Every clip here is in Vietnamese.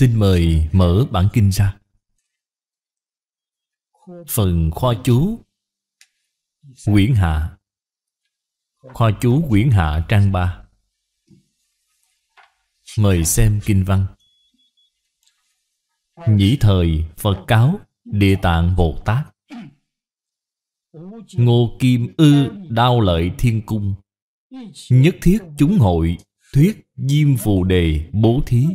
Xin mời mở bản kinh ra Phần khoa chú Quyển Hạ Khoa chú Quyển Hạ trang 3 Mời xem kinh văn Nhĩ thời Phật cáo Địa tạng Bồ Tát Ngô Kim Ư Đao Lợi Thiên Cung Nhất thiết chúng hội Thuyết Diêm Phù Đề Bố Thí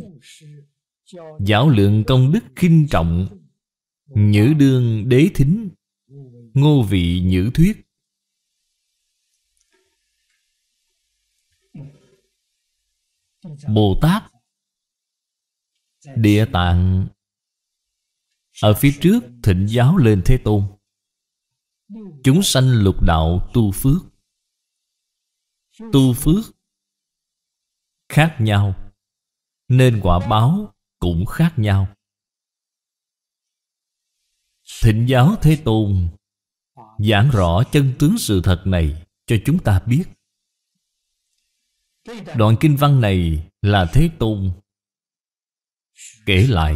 Giáo lượng công đức khinh trọng Nhữ đương đế thính Ngô vị nhữ thuyết Bồ Tát Địa tạng Ở phía trước thịnh giáo lên Thế Tôn Chúng sanh lục đạo tu phước Tu phước Khác nhau Nên quả báo cũng khác nhau. Thịnh giáo Thế Tôn giảng rõ chân tướng sự thật này cho chúng ta biết. Đoạn kinh văn này là Thế Tôn kể lại.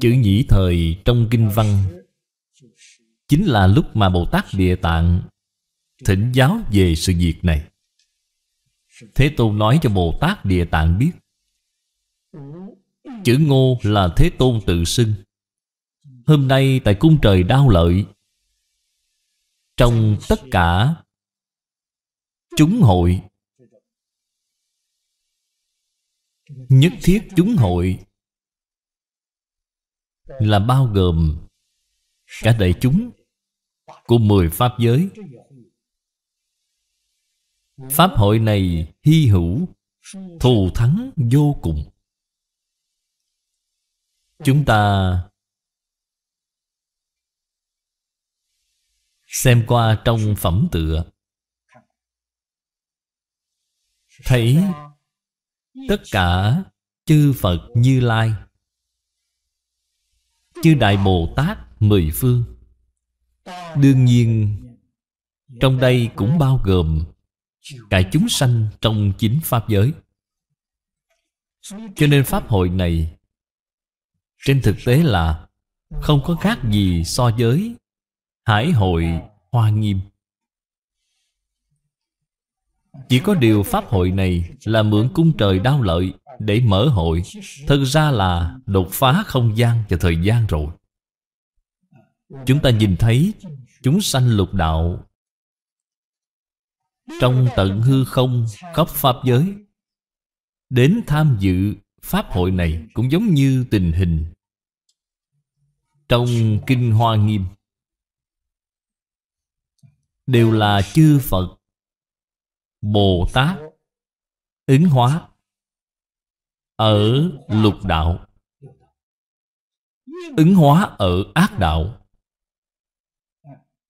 Chữ nhĩ thời trong kinh văn chính là lúc mà Bồ Tát Địa Tạng thỉnh giáo về sự việc này. Thế Tôn nói cho Bồ Tát Địa Tạng biết Chữ ngô là Thế Tôn tự xưng Hôm nay tại cung trời đau lợi Trong tất cả Chúng hội Nhất thiết chúng hội Là bao gồm Cả đại chúng Của mười pháp giới Pháp hội này hy hữu Thù thắng vô cùng Chúng ta Xem qua trong phẩm tựa Thấy Tất cả chư Phật Như Lai Chư Đại Bồ Tát Mười Phương Đương nhiên Trong đây cũng bao gồm Cả chúng sanh trong chính Pháp giới Cho nên Pháp hội này Trên thực tế là Không có khác gì so với Hải hội Hoa Nghiêm Chỉ có điều Pháp hội này Là mượn cung trời đau lợi Để mở hội thực ra là đột phá không gian và thời gian rồi Chúng ta nhìn thấy Chúng sanh lục đạo trong tận hư không khắp Pháp giới Đến tham dự Pháp hội này cũng giống như tình hình Trong Kinh Hoa Nghiêm Đều là chư Phật Bồ Tát Ứng hóa Ở lục đạo Ứng hóa ở ác đạo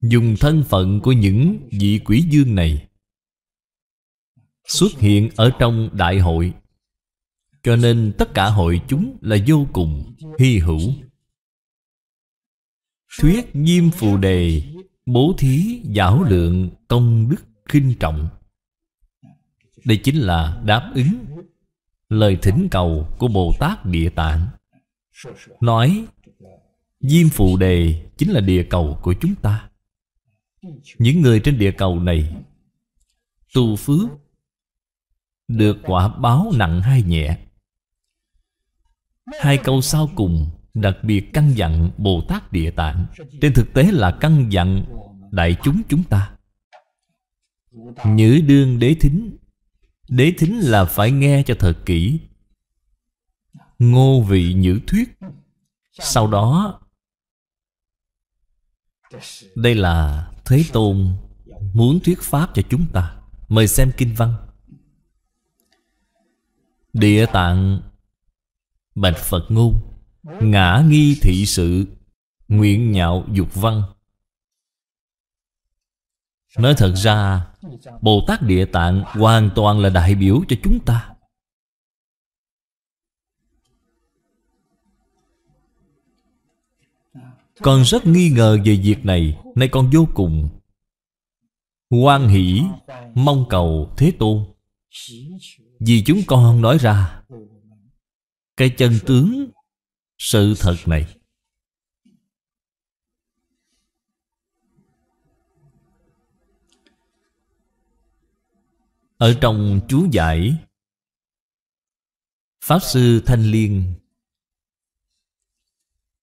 Dùng thân phận của những vị quỷ dương này xuất hiện ở trong đại hội cho nên tất cả hội chúng là vô cùng hy hữu thuyết diêm phù đề bố thí giảo lượng công đức khinh trọng đây chính là đáp ứng lời thỉnh cầu của bồ tát địa tạng nói diêm phù đề chính là địa cầu của chúng ta những người trên địa cầu này tu phước được quả báo nặng hay nhẹ hai câu sau cùng đặc biệt căn dặn bồ tát địa tạng trên thực tế là căn dặn đại chúng chúng ta nhữ đương đế thính đế thính là phải nghe cho thật kỹ ngô vị nhữ thuyết sau đó đây là thế tôn muốn thuyết pháp cho chúng ta mời xem kinh văn Địa tạng Bạch Phật ngôn Ngã nghi thị sự Nguyện nhạo dục văn Nói thật ra Bồ Tát Địa Tạng hoàn toàn là đại biểu cho chúng ta Con rất nghi ngờ về việc này Nay con vô cùng Hoan hỷ Mong cầu Thế Tôn vì chúng con nói ra Cái chân tướng Sự thật này Ở trong chú giải Pháp Sư Thanh Liên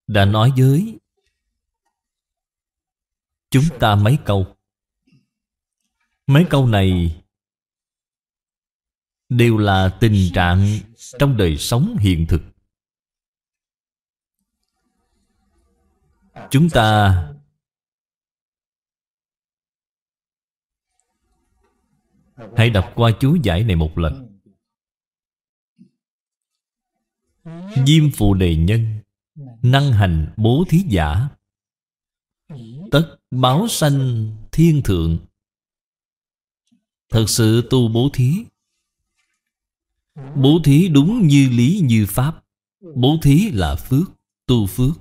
Đã nói với Chúng ta mấy câu Mấy câu này đều là tình trạng trong đời sống hiện thực chúng ta hãy đọc qua chú giải này một lần diêm phù đề nhân năng hành bố thí giả tất báo sanh thiên thượng thật sự tu bố thí Bố thí đúng như lý như pháp Bố thí là phước, tu phước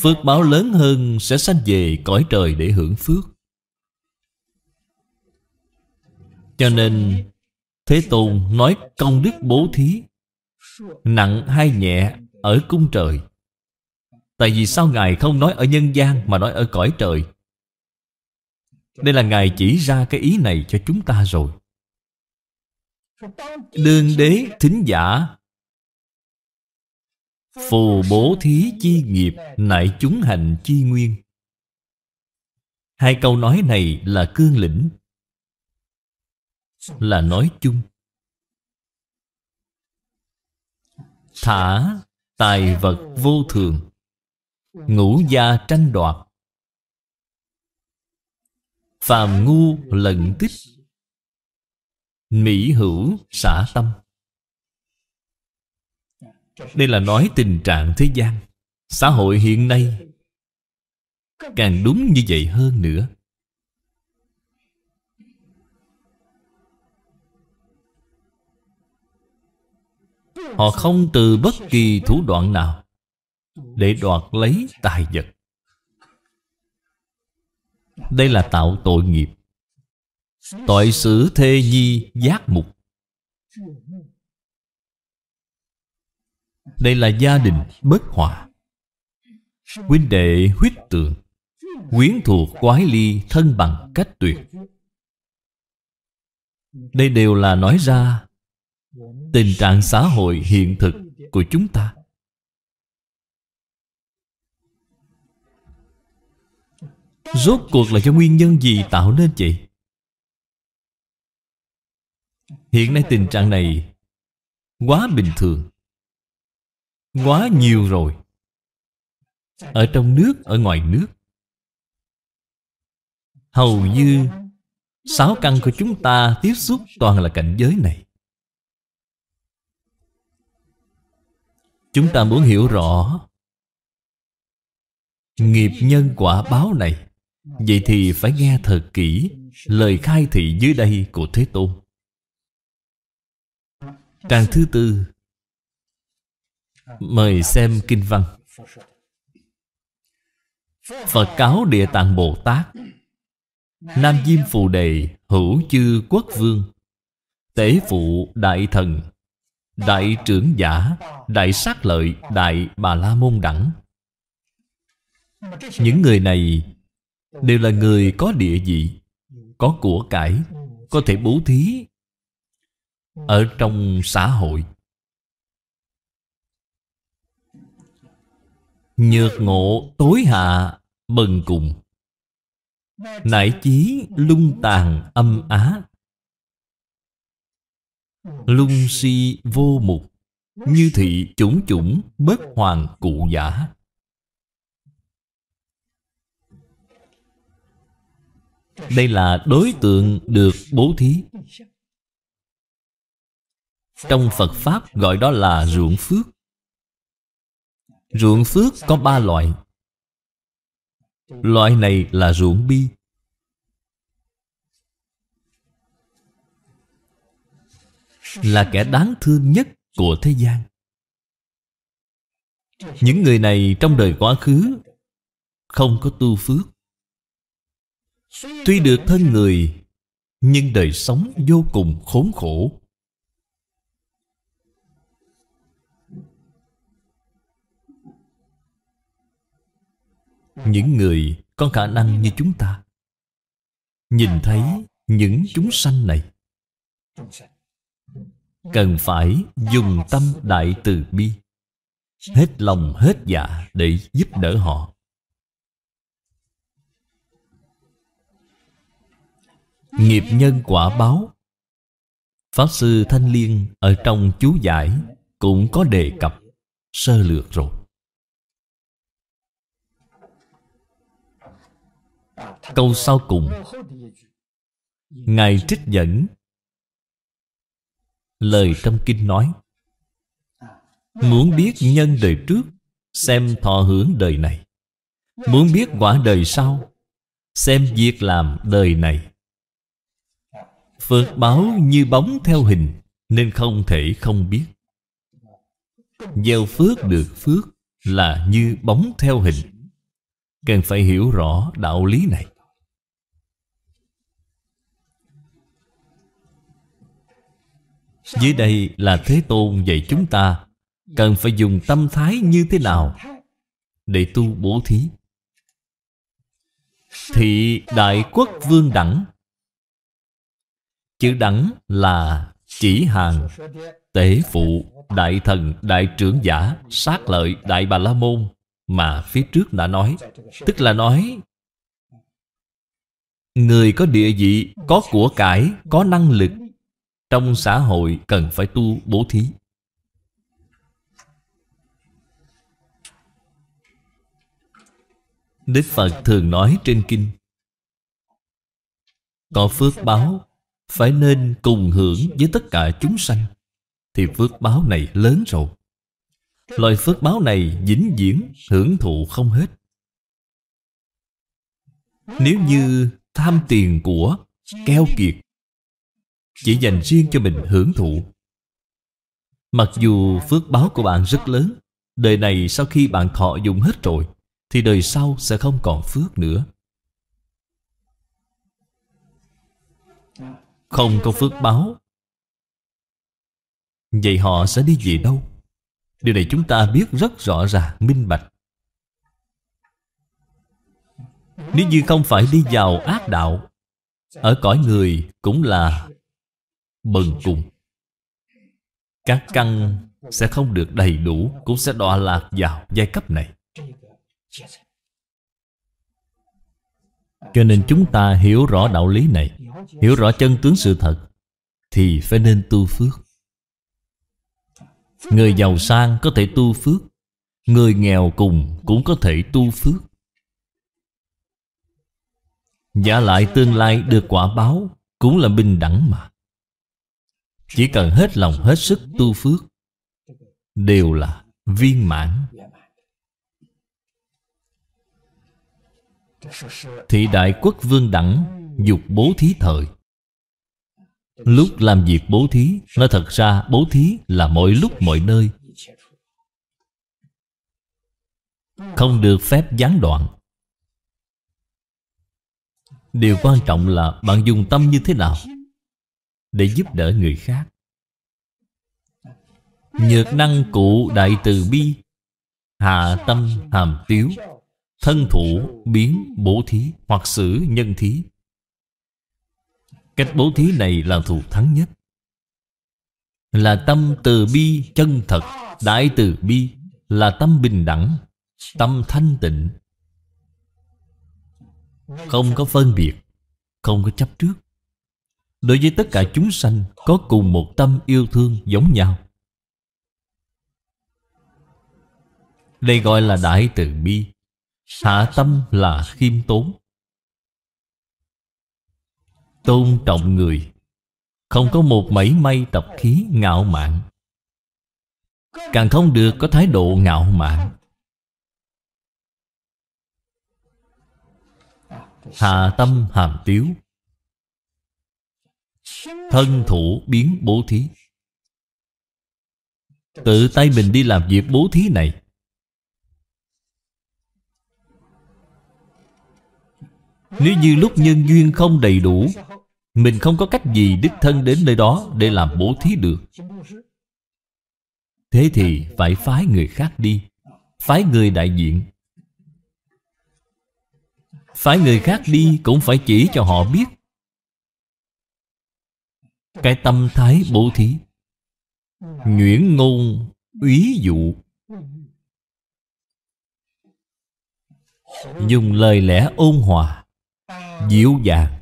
Phước báo lớn hơn sẽ sanh về cõi trời để hưởng phước Cho nên Thế Tôn nói công đức bố thí Nặng hay nhẹ ở cung trời Tại vì sao Ngài không nói ở nhân gian mà nói ở cõi trời Đây là Ngài chỉ ra cái ý này cho chúng ta rồi Đương đế thính giả Phù bố thí chi nghiệp Nại chúng hành chi nguyên Hai câu nói này là cương lĩnh Là nói chung Thả tài vật vô thường Ngũ gia tranh đoạt Phàm ngu lận tích Mỹ hữu xả tâm Đây là nói tình trạng thế gian Xã hội hiện nay Càng đúng như vậy hơn nữa Họ không từ bất kỳ thủ đoạn nào Để đoạt lấy tài vật Đây là tạo tội nghiệp Tội sử thê nhi giác mục Đây là gia đình bất hòa Huynh đệ huyết tượng Quyến thuộc quái ly thân bằng cách tuyệt Đây đều là nói ra Tình trạng xã hội hiện thực của chúng ta Rốt cuộc là do nguyên nhân gì tạo nên vậy? Hiện nay tình trạng này quá bình thường Quá nhiều rồi Ở trong nước, ở ngoài nước Hầu như Sáu căn của chúng ta tiếp xúc toàn là cảnh giới này Chúng ta muốn hiểu rõ Nghiệp nhân quả báo này Vậy thì phải nghe thật kỹ Lời khai thị dưới đây của Thế Tôn Trang thứ tư à, Mời xem Kinh Văn Phật cáo Địa Tạng Bồ Tát Nam Diêm Phù Đề Hữu Chư Quốc Vương Tế Phụ Đại Thần Đại Trưởng Giả Đại Sát Lợi Đại Bà La Môn Đẳng Những người này Đều là người có địa vị Có của cải Có thể bố thí ở trong xã hội nhược ngộ tối hạ bần cùng nải chí lung tàn âm á lung si vô mục như thị chủng chủng bất hoàng cụ giả đây là đối tượng được bố thí trong Phật Pháp gọi đó là ruộng phước Ruộng phước có ba loại Loại này là ruộng bi Là kẻ đáng thương nhất của thế gian Những người này trong đời quá khứ Không có tu phước Tuy được thân người Nhưng đời sống vô cùng khốn khổ những người có khả năng như chúng ta nhìn thấy những chúng sanh này cần phải dùng tâm đại từ bi hết lòng hết dạ để giúp đỡ họ nghiệp nhân quả báo pháp sư thanh liên ở trong chú giải cũng có đề cập sơ lược rồi câu sau cùng ngài trích dẫn lời trong kinh nói muốn biết nhân đời trước xem thọ hưởng đời này muốn biết quả đời sau xem việc làm đời này Phước báo như bóng theo hình nên không thể không biết gieo phước được phước là như bóng theo hình Cần phải hiểu rõ đạo lý này Dưới đây là Thế Tôn dạy chúng ta Cần phải dùng tâm thái như thế nào Để tu bố thí Thị Đại Quốc Vương Đẳng Chữ Đẳng là chỉ hàng Tể Phụ Đại Thần Đại Trưởng Giả Sát Lợi Đại Bà La Môn mà phía trước đã nói Tức là nói Người có địa vị, có của cải, có năng lực Trong xã hội cần phải tu bố thí Đức Phật thường nói trên kinh Có phước báo Phải nên cùng hưởng với tất cả chúng sanh Thì phước báo này lớn rồi Loại phước báo này vĩnh viễn hưởng thụ không hết Nếu như tham tiền của keo kiệt Chỉ dành riêng cho mình hưởng thụ Mặc dù phước báo của bạn rất lớn Đời này sau khi bạn thọ dùng hết rồi Thì đời sau sẽ không còn phước nữa Không có phước báo Vậy họ sẽ đi về đâu? Điều này chúng ta biết rất rõ ràng, minh bạch Nếu như không phải đi vào ác đạo Ở cõi người cũng là bần cùng Các căn sẽ không được đầy đủ Cũng sẽ đọa lạc vào giai cấp này Cho nên chúng ta hiểu rõ đạo lý này Hiểu rõ chân tướng sự thật Thì phải nên tu phước Người giàu sang có thể tu phước Người nghèo cùng cũng có thể tu phước Giả lại tương lai được quả báo Cũng là bình đẳng mà Chỉ cần hết lòng hết sức tu phước Đều là viên mãn Thị đại quốc vương đẳng Dục bố thí thời Lúc làm việc bố thí nó thật ra bố thí là mỗi lúc mọi nơi Không được phép gián đoạn Điều quan trọng là bạn dùng tâm như thế nào Để giúp đỡ người khác Nhược năng cụ đại từ bi Hạ tâm hàm tiếu Thân thủ biến bố thí Hoặc xử nhân thí Cách bố thí này là thù thắng nhất Là tâm từ bi chân thật Đại từ bi là tâm bình đẳng Tâm thanh tịnh Không có phân biệt Không có chấp trước Đối với tất cả chúng sanh Có cùng một tâm yêu thương giống nhau Đây gọi là đại từ bi Hạ tâm là khiêm tốn tôn trọng người không có một mảy may tập khí ngạo mạn càng không được có thái độ ngạo mạn hạ tâm hàm tiếu thân thủ biến bố thí tự tay mình đi làm việc bố thí này nếu như lúc nhân duyên không đầy đủ mình không có cách gì đích thân đến nơi đó Để làm bố thí được Thế thì phải phái người khác đi Phái người đại diện Phái người khác đi cũng phải chỉ cho họ biết Cái tâm thái bố thí Nguyễn ngôn úy dụ Dùng lời lẽ ôn hòa Dịu dàng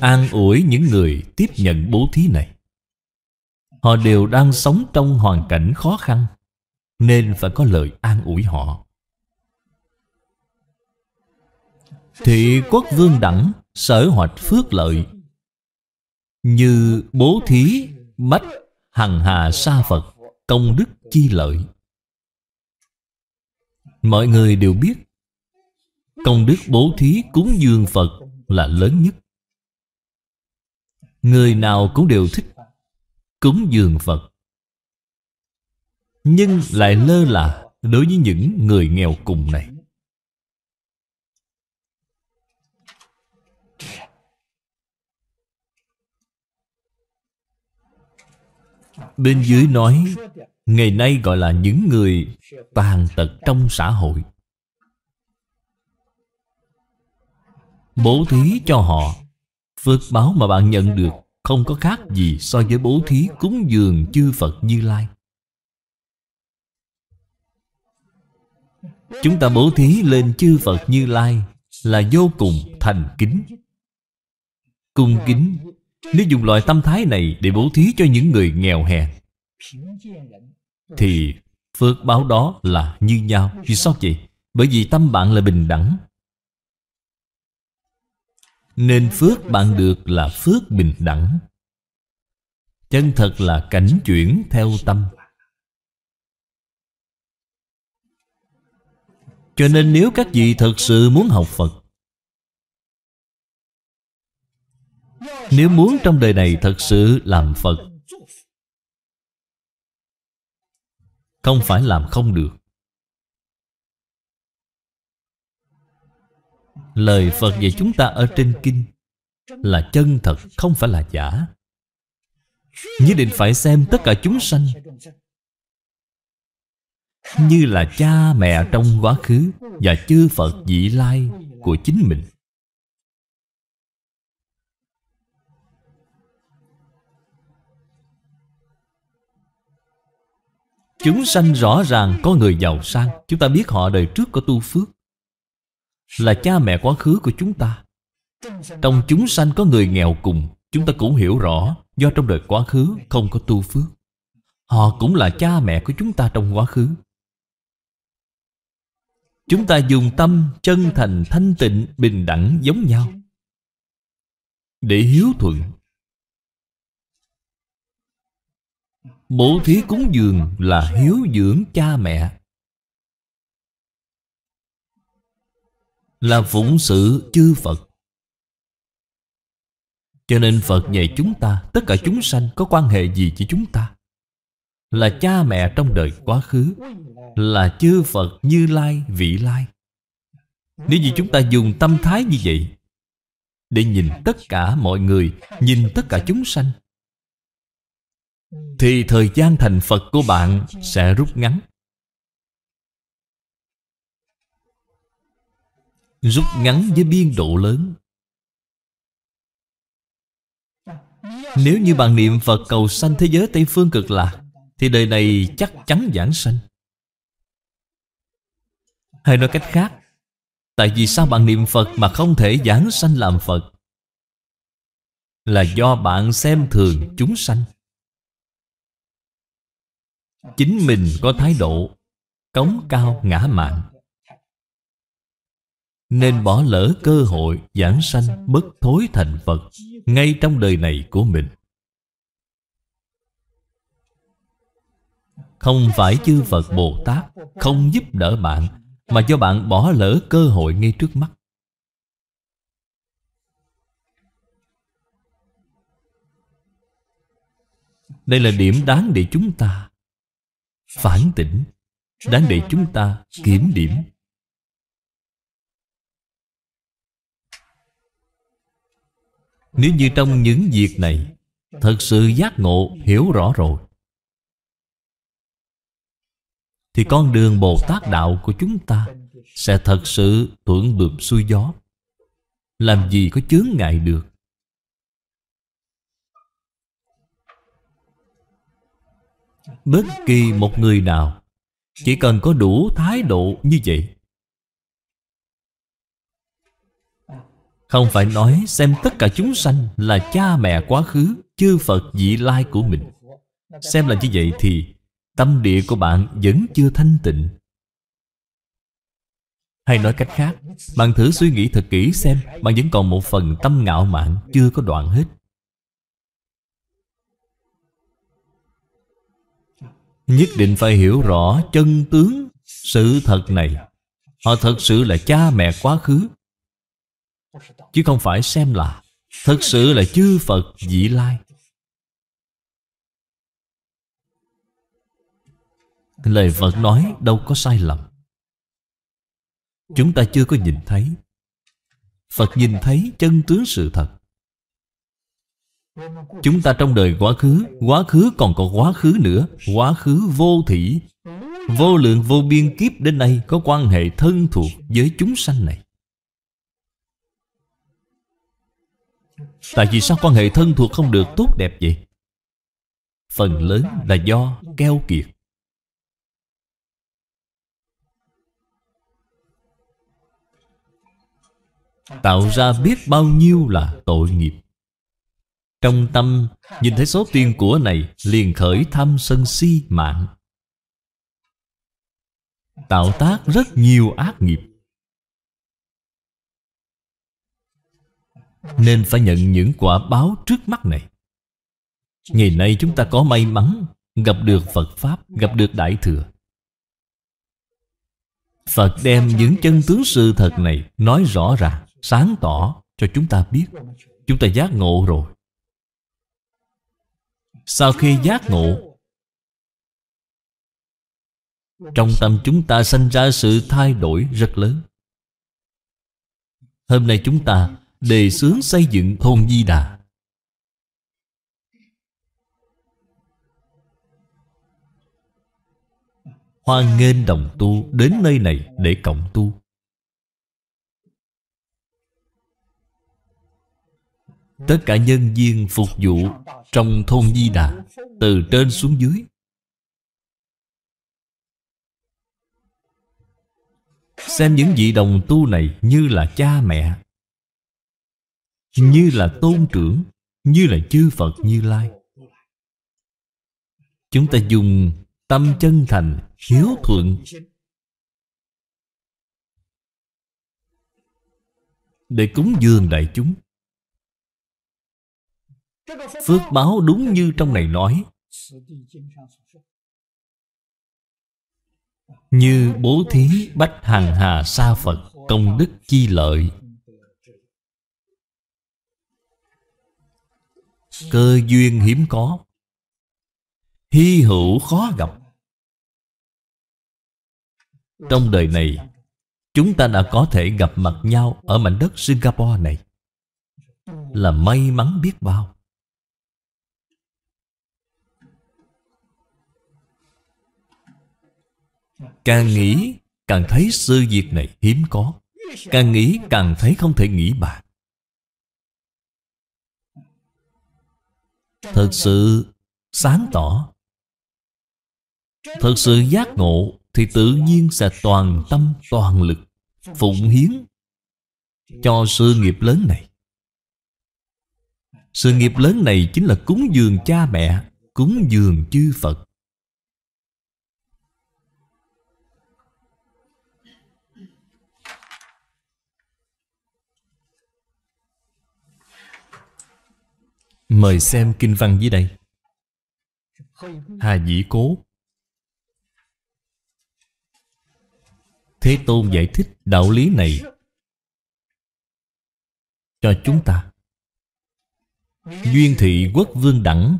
an ủi những người tiếp nhận bố thí này họ đều đang sống trong hoàn cảnh khó khăn nên phải có lời an ủi họ thị quốc vương đẳng sở hoạch phước lợi như bố thí bách hằng hà sa phật công đức chi lợi mọi người đều biết công đức bố thí cúng dường phật là lớn nhất Người nào cũng đều thích Cúng dường Phật Nhưng lại lơ là Đối với những người nghèo cùng này Bên dưới nói Ngày nay gọi là những người tàn tật trong xã hội Bố thí cho họ Phước báo mà bạn nhận được không có khác gì so với bố thí cúng dường chư Phật Như Lai. Chúng ta bố thí lên chư Phật Như Lai là vô cùng thành kính. Cung kính, nếu dùng loại tâm thái này để bố thí cho những người nghèo hèn, thì phước báo đó là như nhau. Vì sao vậy? Bởi vì tâm bạn là bình đẳng, nên phước bạn được là phước bình đẳng chân thật là cảnh chuyển theo tâm cho nên nếu các vị thật sự muốn học phật nếu muốn trong đời này thật sự làm phật không phải làm không được Lời Phật dạy chúng ta ở trên kinh Là chân thật, không phải là giả Nhất định phải xem tất cả chúng sanh Như là cha mẹ trong quá khứ Và chư Phật vị lai của chính mình Chúng sanh rõ ràng có người giàu sang Chúng ta biết họ đời trước có tu phước là cha mẹ quá khứ của chúng ta trong chúng sanh có người nghèo cùng chúng ta cũng hiểu rõ do trong đời quá khứ không có tu phước họ cũng là cha mẹ của chúng ta trong quá khứ chúng ta dùng tâm chân thành thanh tịnh bình đẳng giống nhau để hiếu thuận bố thí cúng dường là hiếu dưỡng cha mẹ là phụng sự chư Phật. Cho nên Phật về chúng ta, tất cả chúng sanh có quan hệ gì với chúng ta? Là cha mẹ trong đời quá khứ, là chư Phật như lai, vị lai. Nếu như chúng ta dùng tâm thái như vậy Để nhìn tất cả mọi người Nhìn tất cả chúng sanh Thì thời gian thành Phật của bạn sẽ rút ngắn rút ngắn với biên độ lớn Nếu như bạn niệm Phật cầu sanh thế giới Tây Phương cực lạc Thì đời này chắc chắn giảng sanh Hay nói cách khác Tại vì sao bạn niệm Phật mà không thể giảng sanh làm Phật Là do bạn xem thường chúng sanh Chính mình có thái độ Cống cao ngã mạng nên bỏ lỡ cơ hội giảng sanh bất thối thành Phật ngay trong đời này của mình. Không phải chư Phật Bồ Tát không giúp đỡ bạn mà do bạn bỏ lỡ cơ hội ngay trước mắt. Đây là điểm đáng để chúng ta phản tỉnh, đáng để chúng ta kiểm điểm Nếu như trong những việc này Thật sự giác ngộ hiểu rõ rồi Thì con đường Bồ Tát Đạo của chúng ta Sẽ thật sự thuận bượm xuôi gió Làm gì có chướng ngại được Bất kỳ một người nào Chỉ cần có đủ thái độ như vậy Không phải nói xem tất cả chúng sanh là cha mẹ quá khứ, chư Phật vị lai của mình. Xem là như vậy thì tâm địa của bạn vẫn chưa thanh tịnh. Hay nói cách khác, bạn thử suy nghĩ thật kỹ xem bạn vẫn còn một phần tâm ngạo mạn chưa có đoạn hết. Nhất định phải hiểu rõ chân tướng sự thật này Họ thật sự là cha mẹ quá khứ chứ không phải xem là thật sự là chư phật dị lai lời phật nói đâu có sai lầm chúng ta chưa có nhìn thấy phật nhìn thấy chân tướng sự thật chúng ta trong đời quá khứ quá khứ còn có quá khứ nữa quá khứ vô thỉ vô lượng vô biên kiếp đến nay có quan hệ thân thuộc với chúng sanh này Tại vì sao quan hệ thân thuộc không được tốt đẹp vậy? Phần lớn là do keo kiệt Tạo ra biết bao nhiêu là tội nghiệp Trong tâm nhìn thấy số tiền của này Liền khởi thăm sân si mạng Tạo tác rất nhiều ác nghiệp Nên phải nhận những quả báo trước mắt này Ngày nay chúng ta có may mắn Gặp được Phật Pháp Gặp được Đại Thừa Phật đem những chân tướng sự thật này Nói rõ ràng Sáng tỏ cho chúng ta biết Chúng ta giác ngộ rồi Sau khi giác ngộ Trong tâm chúng ta sinh ra sự thay đổi rất lớn Hôm nay chúng ta đề xướng xây dựng thôn Di Đà. Hoan nghênh đồng tu đến nơi này để cộng tu. Tất cả nhân viên phục vụ trong thôn Di Đà từ trên xuống dưới Xem những vị đồng tu này như là cha mẹ như là tôn trưởng như là chư phật như lai chúng ta dùng tâm chân thành hiếu thuận để cúng dường đại chúng phước báo đúng như trong này nói như bố thí bách hàng hà sa phật công đức chi lợi Cơ duyên hiếm có Hy hữu khó gặp Trong đời này Chúng ta đã có thể gặp mặt nhau Ở mảnh đất Singapore này Là may mắn biết bao Càng nghĩ càng thấy sư việc này hiếm có Càng nghĩ càng thấy không thể nghĩ bạc. thật sự sáng tỏ thật sự giác ngộ thì tự nhiên sẽ toàn tâm toàn lực phụng hiến cho sự nghiệp lớn này sự nghiệp lớn này chính là cúng dường cha mẹ cúng dường chư phật Mời xem kinh văn dưới đây Hà Dĩ Cố Thế Tôn giải thích đạo lý này cho chúng ta Duyên thị quốc vương đẳng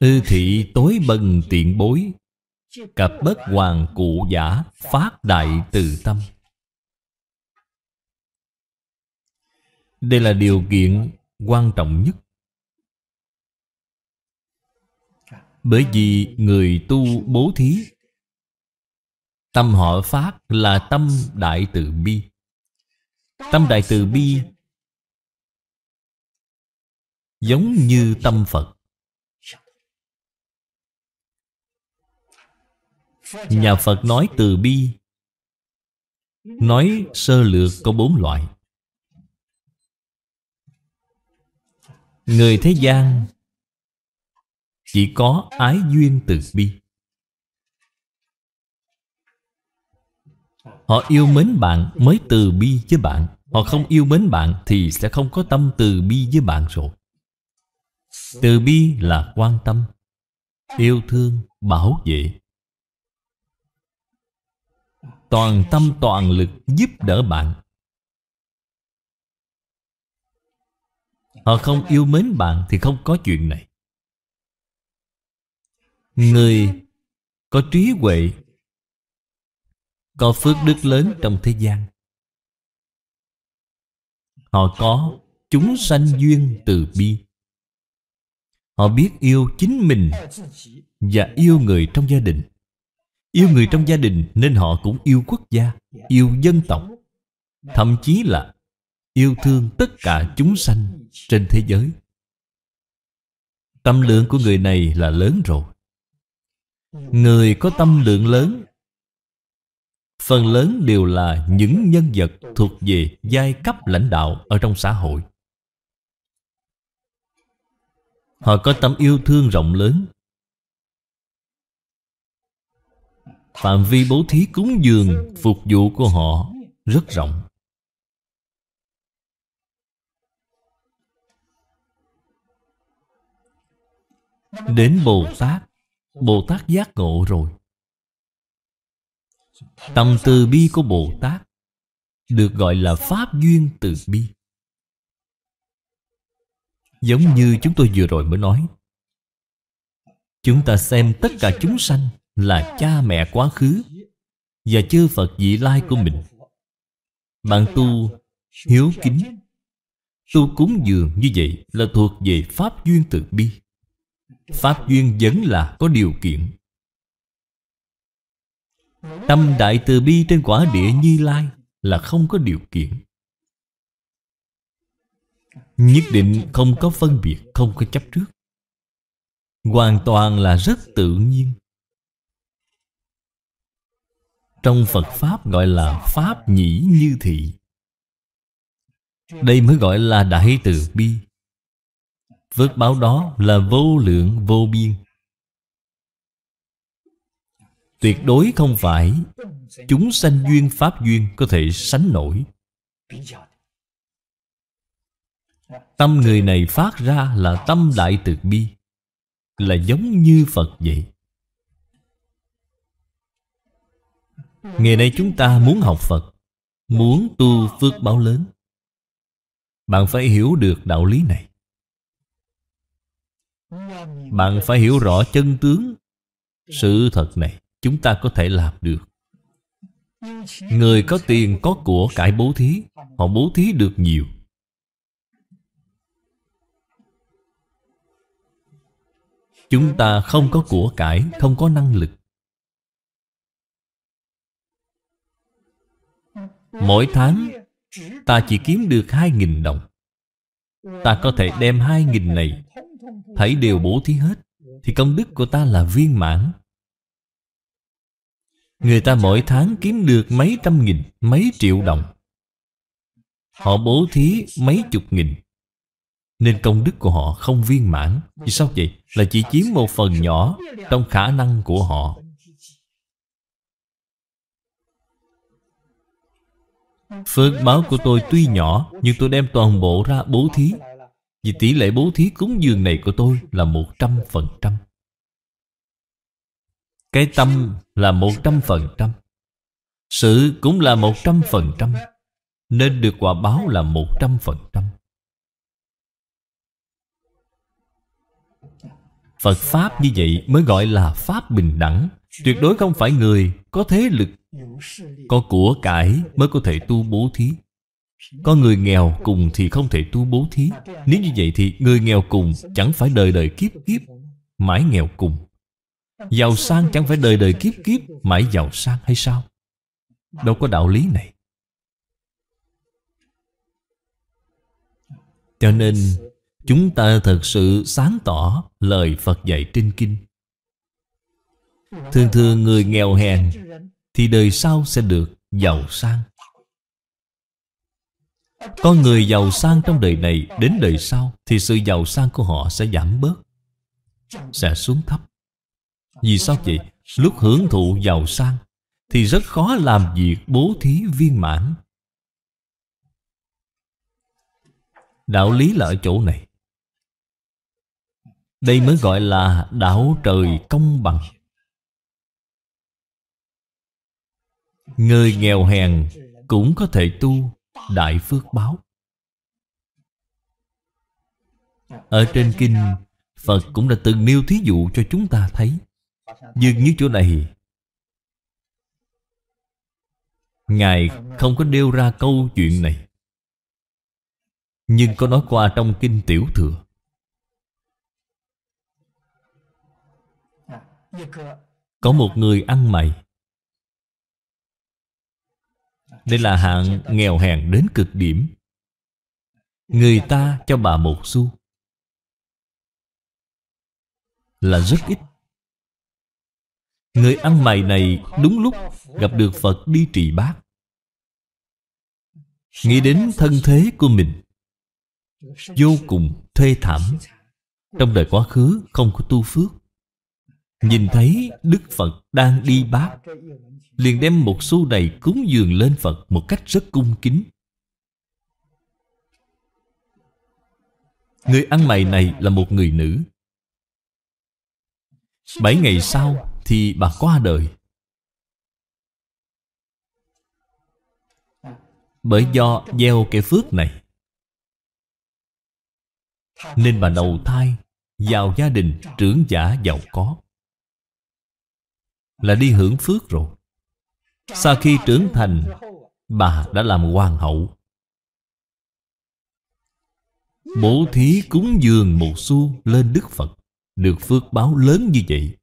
Ư thị tối bần tiện bối Cặp bất hoàng cụ giả phát đại từ tâm đây là điều kiện quan trọng nhất bởi vì người tu bố thí tâm họ phát là tâm đại từ bi tâm đại từ bi giống như tâm phật nhà phật nói từ bi nói sơ lược có bốn loại Người thế gian Chỉ có ái duyên từ bi Họ yêu mến bạn mới từ bi với bạn Họ không yêu mến bạn thì sẽ không có tâm từ bi với bạn rồi Từ bi là quan tâm Yêu thương, bảo vệ Toàn tâm toàn lực giúp đỡ bạn Họ không yêu mến bạn thì không có chuyện này Người có trí huệ Có phước đức lớn trong thế gian Họ có chúng sanh duyên từ bi Họ biết yêu chính mình Và yêu người trong gia đình Yêu người trong gia đình nên họ cũng yêu quốc gia Yêu dân tộc Thậm chí là yêu thương tất cả chúng sanh trên thế giới tâm lượng của người này là lớn rồi người có tâm lượng lớn phần lớn đều là những nhân vật thuộc về giai cấp lãnh đạo ở trong xã hội họ có tâm yêu thương rộng lớn phạm vi bố thí cúng dường phục vụ của họ rất rộng Đến Bồ Tát Bồ Tát giác ngộ rồi Tâm từ bi của Bồ Tát Được gọi là Pháp duyên từ bi Giống như chúng tôi vừa rồi mới nói Chúng ta xem tất cả chúng sanh Là cha mẹ quá khứ Và chư Phật vị lai của mình Bạn tu hiếu kính Tu cúng dường như vậy Là thuộc về Pháp duyên từ bi Pháp duyên vẫn là có điều kiện Tâm đại từ bi trên quả địa Như Lai Là không có điều kiện Nhất định không có phân biệt Không có chấp trước Hoàn toàn là rất tự nhiên Trong Phật Pháp gọi là Pháp nhĩ như thị Đây mới gọi là Đại từ bi Phước báo đó là vô lượng vô biên Tuyệt đối không phải Chúng sanh duyên pháp duyên có thể sánh nổi Tâm người này phát ra là tâm đại từ bi Là giống như Phật vậy Ngày nay chúng ta muốn học Phật Muốn tu phước báo lớn Bạn phải hiểu được đạo lý này bạn phải hiểu rõ chân tướng Sự thật này chúng ta có thể làm được Người có tiền có của cải bố thí Họ bố thí được nhiều Chúng ta không có của cải Không có năng lực Mỗi tháng Ta chỉ kiếm được hai nghìn đồng Ta có thể đem hai nghìn này Hãy đều bố thí hết Thì công đức của ta là viên mãn Người ta mỗi tháng kiếm được mấy trăm nghìn Mấy triệu đồng Họ bố thí mấy chục nghìn Nên công đức của họ không viên mãn Vì sao vậy? Là chỉ chiếm một phần nhỏ Trong khả năng của họ Phước báo của tôi tuy nhỏ Nhưng tôi đem toàn bộ ra bố thí vì tỷ lệ bố thí cúng dường này của tôi là 100%. Cái tâm là 100%. Sự cũng là 100%. Nên được quả báo là 100%. Phật Pháp như vậy mới gọi là Pháp bình đẳng Tuyệt đối không phải người có thế lực Có của cải mới có thể tu bố thí con người nghèo cùng thì không thể tu bố thí Nếu như vậy thì người nghèo cùng chẳng phải đời đời kiếp kiếp Mãi nghèo cùng Giàu sang chẳng phải đời đời kiếp kiếp Mãi giàu sang hay sao Đâu có đạo lý này Cho nên Chúng ta thật sự sáng tỏ lời Phật dạy trên kinh Thường thường người nghèo hèn Thì đời sau sẽ được giàu sang con người giàu sang trong đời này Đến đời sau Thì sự giàu sang của họ sẽ giảm bớt Sẽ xuống thấp Vì sao vậy? Lúc hưởng thụ giàu sang Thì rất khó làm việc bố thí viên mãn Đạo lý là ở chỗ này Đây mới gọi là đạo trời công bằng Người nghèo hèn cũng có thể tu đại phước báo ở trên kinh phật cũng đã từng nêu thí dụ cho chúng ta thấy dường như chỗ này ngài không có nêu ra câu chuyện này nhưng có nói qua trong kinh tiểu thừa có một người ăn mày đây là hạng nghèo hèn đến cực điểm Người ta cho bà một xu Là rất ít Người ăn mày này đúng lúc gặp được Phật đi Trì bác Nghĩ đến thân thế của mình Vô cùng thê thảm Trong đời quá khứ không có tu phước Nhìn thấy Đức Phật đang đi bát Liền đem một xu này cúng dường lên Phật Một cách rất cung kính Người ăn mày này là một người nữ Bảy ngày sau thì bà qua đời Bởi do gieo cái phước này Nên bà đầu thai Vào gia đình trưởng giả giàu có là đi hưởng phước rồi Sau khi trưởng thành Bà đã làm hoàng hậu Bố thí cúng dường một xu lên Đức Phật Được phước báo lớn như vậy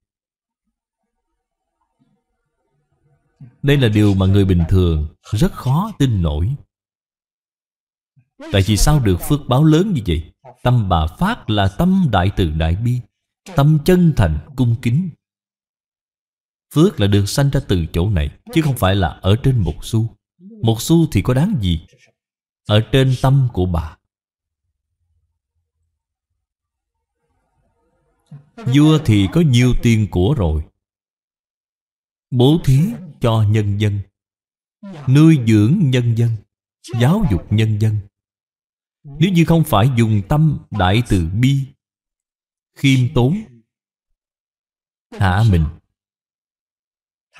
Đây là điều mà người bình thường rất khó tin nổi Tại vì sao được phước báo lớn như vậy? Tâm bà phát là tâm đại từ đại bi Tâm chân thành cung kính Phước là được sanh ra từ chỗ này Chứ không phải là ở trên một xu Một xu thì có đáng gì Ở trên tâm của bà Vua thì có nhiều tiền của rồi Bố thí cho nhân dân Nuôi dưỡng nhân dân Giáo dục nhân dân Nếu như không phải dùng tâm đại từ bi Khiêm tốn Hạ mình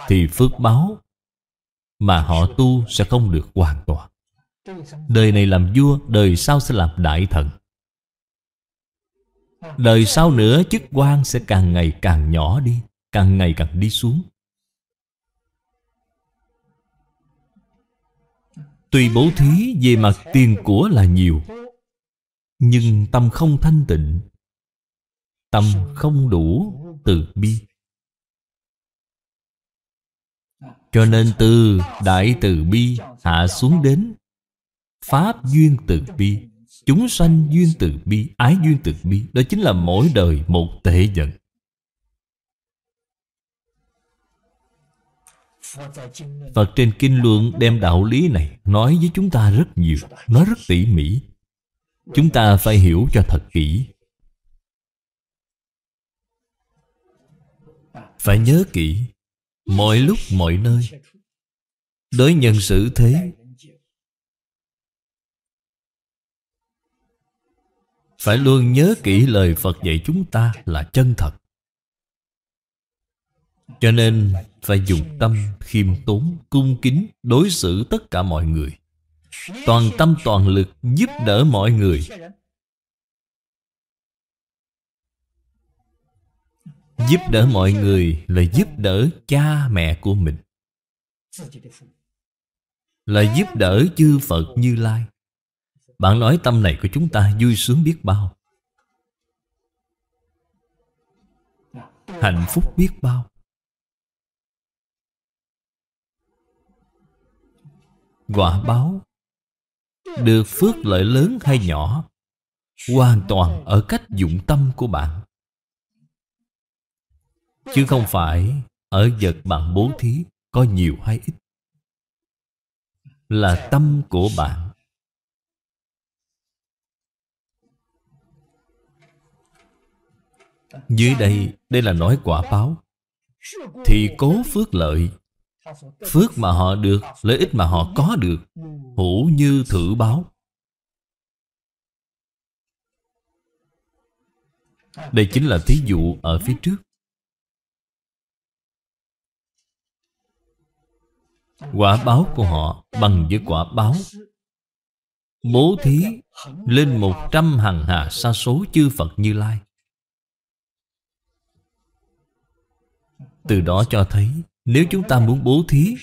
thì phước báo mà họ tu sẽ không được hoàn toàn đời này làm vua đời sau sẽ làm đại thần đời sau nữa chức quan sẽ càng ngày càng nhỏ đi càng ngày càng đi xuống tuy bố thí về mặt tiền của là nhiều nhưng tâm không thanh tịnh tâm không đủ từ bi Cho nên từ Đại Từ Bi hạ xuống đến Pháp duyên từ bi Chúng sanh duyên từ bi Ái duyên từ bi Đó chính là mỗi đời một tệ giận Phật trên kinh luận đem đạo lý này Nói với chúng ta rất nhiều Nói rất tỉ mỉ Chúng ta phải hiểu cho thật kỹ Phải nhớ kỹ mọi lúc mọi nơi đối nhân xử thế phải luôn nhớ kỹ lời phật dạy chúng ta là chân thật cho nên phải dùng tâm khiêm tốn cung kính đối xử tất cả mọi người toàn tâm toàn lực giúp đỡ mọi người Giúp đỡ mọi người là giúp đỡ cha mẹ của mình Là giúp đỡ chư Phật Như Lai Bạn nói tâm này của chúng ta vui sướng biết bao Hạnh phúc biết bao Quả báo Được phước lợi lớn hay nhỏ Hoàn toàn ở cách dụng tâm của bạn Chứ không phải ở vật bạn bố thí có nhiều hay ít Là tâm của bạn Dưới đây, đây là nói quả báo Thì cố phước lợi Phước mà họ được, lợi ích mà họ có được Hữu như thử báo Đây chính là thí dụ ở phía trước Quả báo của họ bằng với quả báo Bố thí lên một trăm hàng hà sa số chư Phật Như Lai Từ đó cho thấy Nếu chúng ta muốn bố thí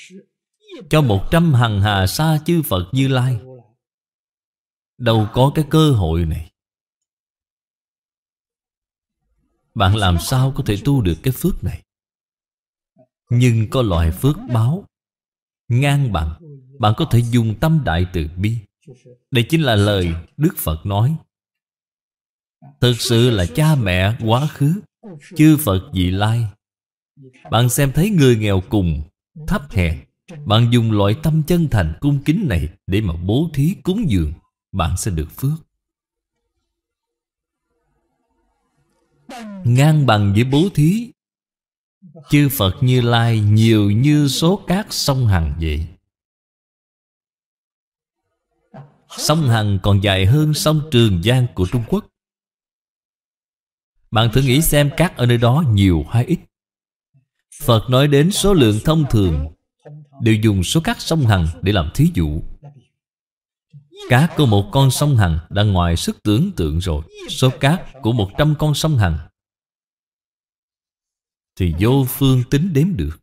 Cho một trăm hàng hà sa chư Phật Như Lai Đâu có cái cơ hội này Bạn làm sao có thể tu được cái phước này Nhưng có loại phước báo ngang bằng Bạn có thể dùng tâm đại từ bi Đây chính là lời Đức Phật nói Thực sự là cha mẹ quá khứ Chư Phật dị lai Bạn xem thấy người nghèo cùng Thấp hèn Bạn dùng loại tâm chân thành cung kính này Để mà bố thí cúng dường Bạn sẽ được phước Ngang bằng với bố thí chư Phật Như Lai nhiều như số cát sông Hằng vậy Sông Hằng còn dài hơn sông Trường Giang của Trung Quốc Bạn thử nghĩ xem cát ở nơi đó nhiều hay ít Phật nói đến số lượng thông thường Đều dùng số cát sông Hằng để làm thí dụ Cá của một con sông Hằng đã ngoài sức tưởng tượng rồi Số cát của một trăm con sông Hằng thì vô phương tính đếm được.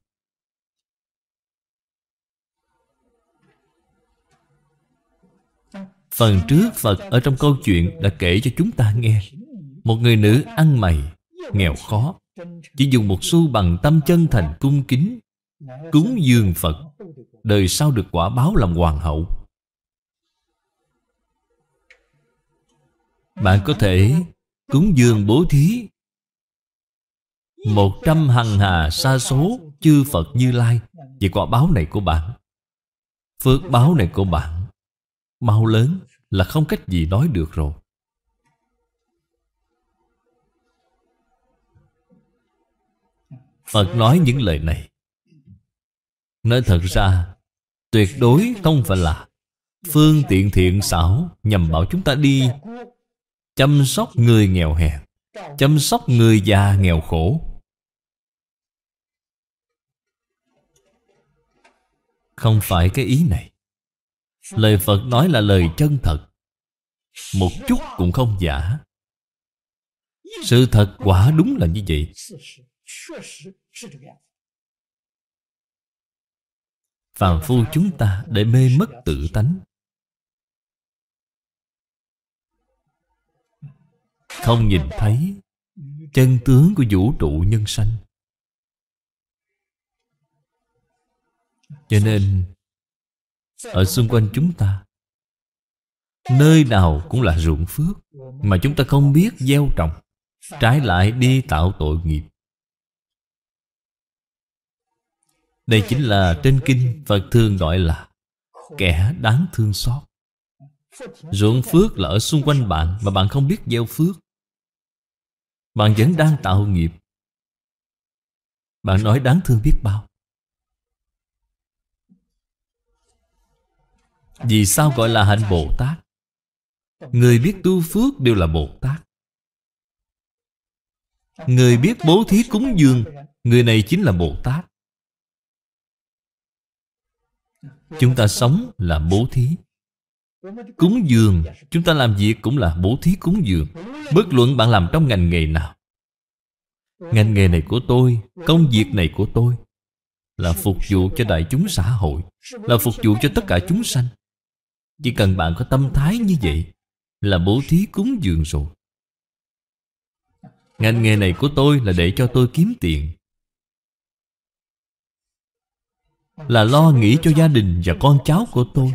Phần trước Phật ở trong câu chuyện đã kể cho chúng ta nghe Một người nữ ăn mày, nghèo khó Chỉ dùng một xu bằng tâm chân thành cung kính Cúng dường Phật Đời sau được quả báo làm hoàng hậu Bạn có thể cúng dường bố thí một trăm hằng hà sa số Chư Phật Như Lai Vì quả báo này của bạn Phước báo này của bạn Mau lớn là không cách gì nói được rồi Phật nói những lời này Nói thật ra Tuyệt đối không phải là Phương tiện thiện xảo Nhằm bảo chúng ta đi Chăm sóc người nghèo hèn Chăm sóc người già nghèo khổ Không phải cái ý này Lời Phật nói là lời chân thật Một chút cũng không giả Sự thật quả đúng là như vậy Phàm phu chúng ta để mê mất tự tánh Không nhìn thấy Chân tướng của vũ trụ nhân sanh cho nên ở xung quanh chúng ta nơi nào cũng là ruộng phước mà chúng ta không biết gieo trồng trái lại đi tạo tội nghiệp đây chính là trên kinh phật thường gọi là kẻ đáng thương xót ruộng phước là ở xung quanh bạn mà bạn không biết gieo phước bạn vẫn đang tạo nghiệp bạn nói đáng thương biết bao Vì sao gọi là hạnh Bồ Tát? Người biết tu phước đều là Bồ Tát Người biết bố thí cúng dường Người này chính là Bồ Tát Chúng ta sống là bố thí Cúng dường Chúng ta làm việc cũng là bố thí cúng dường Bất luận bạn làm trong ngành nghề nào Ngành nghề này của tôi Công việc này của tôi Là phục vụ cho đại chúng xã hội Là phục vụ cho tất cả chúng sanh chỉ cần bạn có tâm thái như vậy Là bố thí cúng dường rồi Ngành nghề này của tôi là để cho tôi kiếm tiền Là lo nghĩ cho gia đình và con cháu của tôi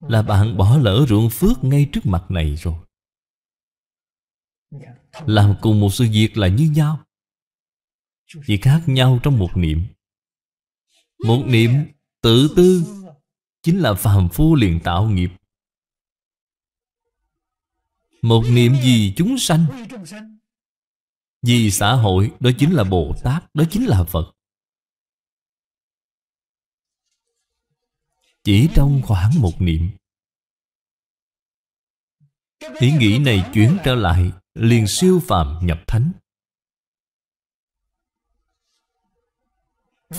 Là bạn bỏ lỡ ruộng phước ngay trước mặt này rồi Làm cùng một sự việc là như nhau Chỉ khác nhau trong một niệm Một niệm Tự tư Chính là phàm phu liền tạo nghiệp Một niệm gì chúng sanh Vì xã hội Đó chính là Bồ Tát Đó chính là Phật Chỉ trong khoảng một niệm Ý nghĩ này chuyển trở lại Liền siêu phàm nhập thánh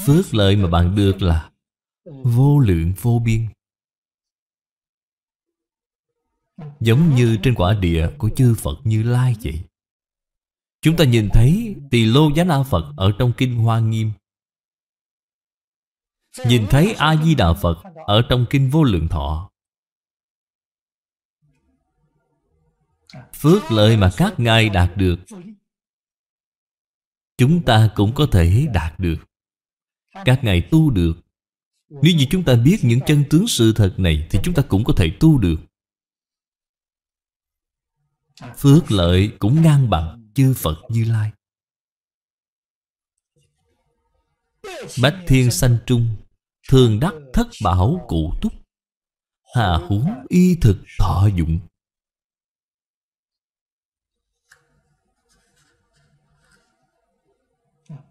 Phước lợi mà bạn được là vô lượng vô biên giống như trên quả địa của chư phật như lai vậy chúng ta nhìn thấy tỳ lô giá la phật ở trong kinh hoa nghiêm nhìn thấy a di đà phật ở trong kinh vô lượng thọ phước lợi mà các ngài đạt được chúng ta cũng có thể đạt được các ngài tu được nếu như chúng ta biết những chân tướng sự thật này Thì chúng ta cũng có thể tu được Phước lợi cũng ngang bằng chư Phật Như Lai Bách thiên sanh trung Thường đắc thất bảo cụ túc Hà huống y thực thọ dụng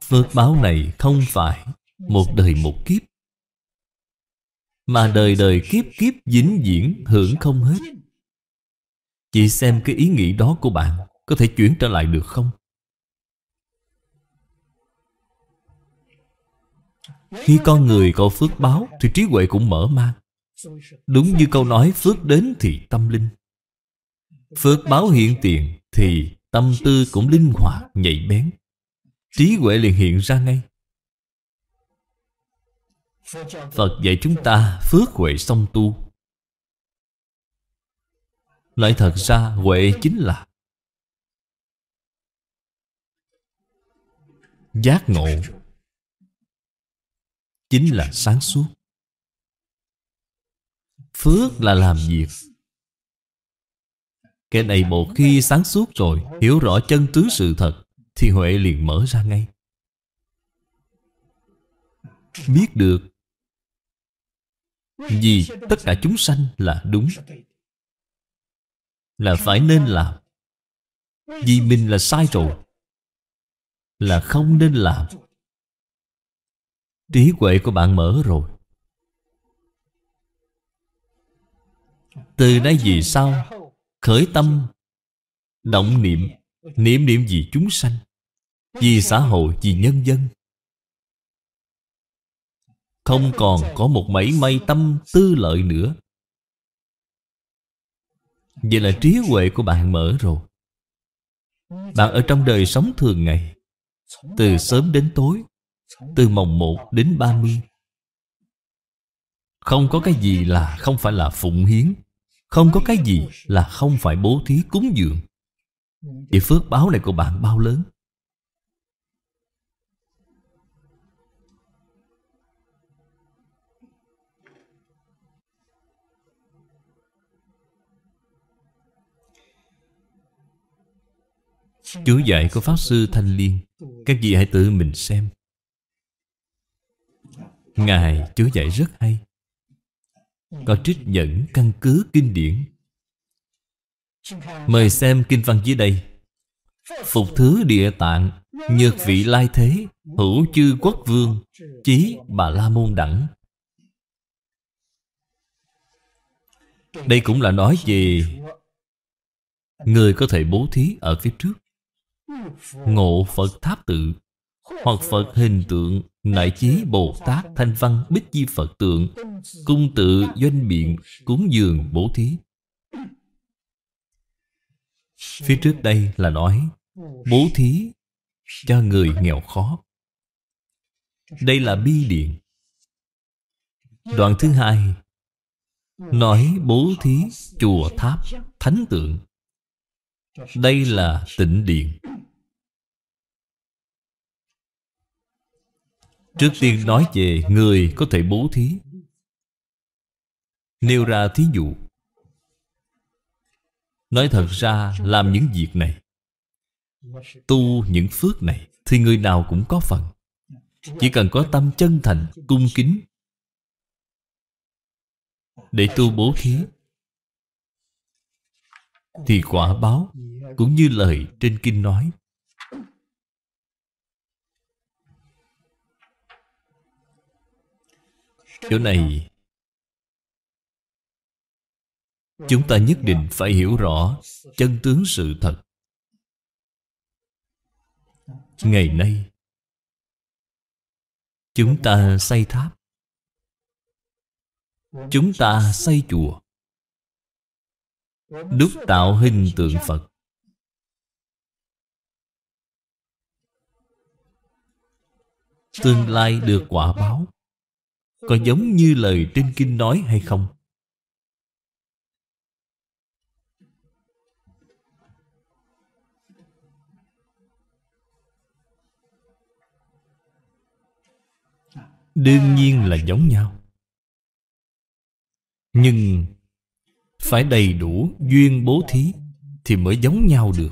Phước báo này không phải Một đời một kiếp mà đời đời kiếp kiếp dính diễn hưởng không hết Chị xem cái ý nghĩ đó của bạn Có thể chuyển trở lại được không? Khi con người có phước báo Thì trí huệ cũng mở mang Đúng như câu nói phước đến thì tâm linh Phước báo hiện tiền Thì tâm tư cũng linh hoạt, nhạy bén Trí huệ liền hiện ra ngay Phật dạy chúng ta phước huệ song tu Lại thật ra huệ chính là Giác ngộ Chính là sáng suốt Phước là làm việc Cái này một khi sáng suốt rồi Hiểu rõ chân tướng sự thật Thì Huệ liền mở ra ngay Biết được vì tất cả chúng sanh là đúng Là phải nên làm Vì mình là sai rồi Là không nên làm Trí huệ của bạn mở rồi Từ nay vì sao Khởi tâm Động niệm Niệm niệm vì chúng sanh Vì xã hội, vì nhân dân không còn có một mảy may tâm tư lợi nữa Vậy là trí huệ của bạn mở rồi Bạn ở trong đời sống thường ngày Từ sớm đến tối Từ mồng một đến ba mươi, Không có cái gì là không phải là phụng hiến Không có cái gì là không phải bố thí cúng dường Vậy phước báo này của bạn bao lớn Chú giải của Pháp Sư Thanh Liên Các vị hãy tự mình xem Ngài chú giải rất hay Có trích dẫn căn cứ kinh điển Mời xem kinh văn dưới đây Phục thứ địa tạng Nhược vị lai thế Hữu chư quốc vương Chí bà la môn đẳng Đây cũng là nói về Người có thể bố thí ở phía trước ngộ Phật tháp tự hoặc Phật hình tượng Đại chí Bồ Tát Thanh Văn Bích Di Phật tượng Cung tự doanh biện Cúng dường bố thí Phía trước đây là nói Bố thí cho người nghèo khó Đây là bi điện Đoạn thứ hai Nói bố thí chùa tháp thánh tượng Đây là tịnh điện Trước tiên nói về người có thể bố thí Nêu ra thí dụ Nói thật ra làm những việc này Tu những phước này Thì người nào cũng có phần Chỉ cần có tâm chân thành, cung kính Để tu bố thí Thì quả báo Cũng như lời trên kinh nói Chỗ này Chúng ta nhất định phải hiểu rõ Chân tướng sự thật Ngày nay Chúng ta xây tháp Chúng ta xây chùa Đúc tạo hình tượng Phật Tương lai được quả báo có giống như lời trên kinh nói hay không đương nhiên là giống nhau nhưng phải đầy đủ duyên bố thí thì mới giống nhau được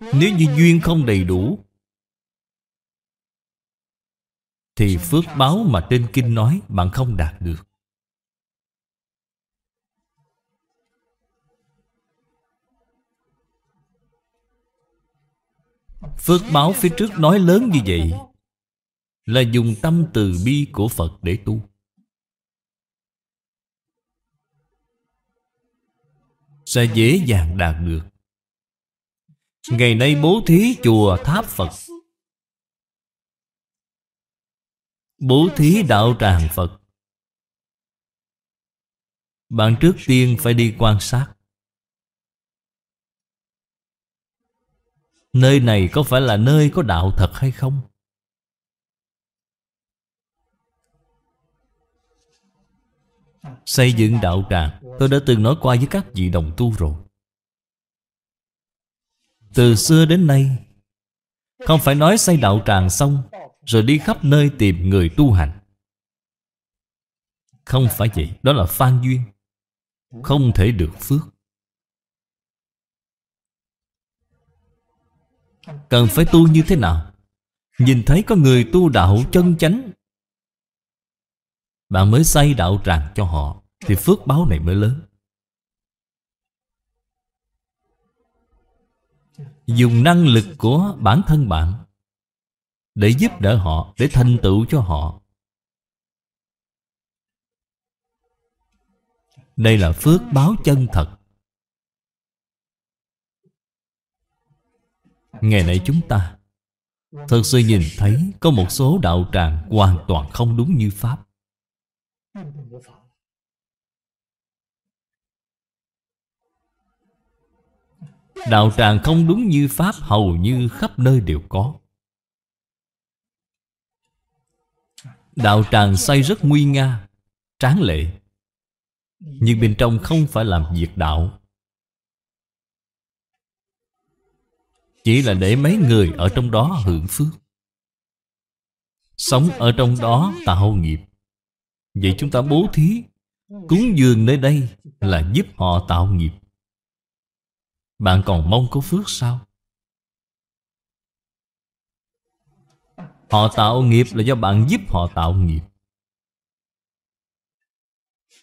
nếu như duyên không đầy đủ thì phước báo mà trên kinh nói bạn không đạt được Phước báo phía trước nói lớn như vậy Là dùng tâm từ bi của Phật để tu Sẽ dễ dàng đạt được Ngày nay bố thí chùa tháp Phật Bố thí đạo tràng Phật Bạn trước tiên phải đi quan sát Nơi này có phải là nơi có đạo thật hay không? Xây dựng đạo tràng Tôi đã từng nói qua với các vị đồng tu rồi Từ xưa đến nay Không phải nói xây đạo tràng xong rồi đi khắp nơi tìm người tu hành không phải vậy đó là phan duyên không thể được phước cần phải tu như thế nào nhìn thấy có người tu đạo chân chánh bạn mới xây đạo tràng cho họ thì phước báo này mới lớn dùng năng lực của bản thân bạn để giúp đỡ họ, để thành tựu cho họ. Đây là phước báo chân thật. Ngày nay chúng ta Thật sự nhìn thấy có một số đạo tràng hoàn toàn không đúng như Pháp Đạo tràng không đúng như Pháp hầu như khắp nơi đều có Đạo tràng xây rất nguy nga Tráng lệ Nhưng bên trong không phải làm việc đạo Chỉ là để mấy người ở trong đó hưởng phước Sống ở trong đó tạo nghiệp Vậy chúng ta bố thí Cúng dường nơi đây là giúp họ tạo nghiệp Bạn còn mong có phước sao? Họ tạo nghiệp là do bạn giúp họ tạo nghiệp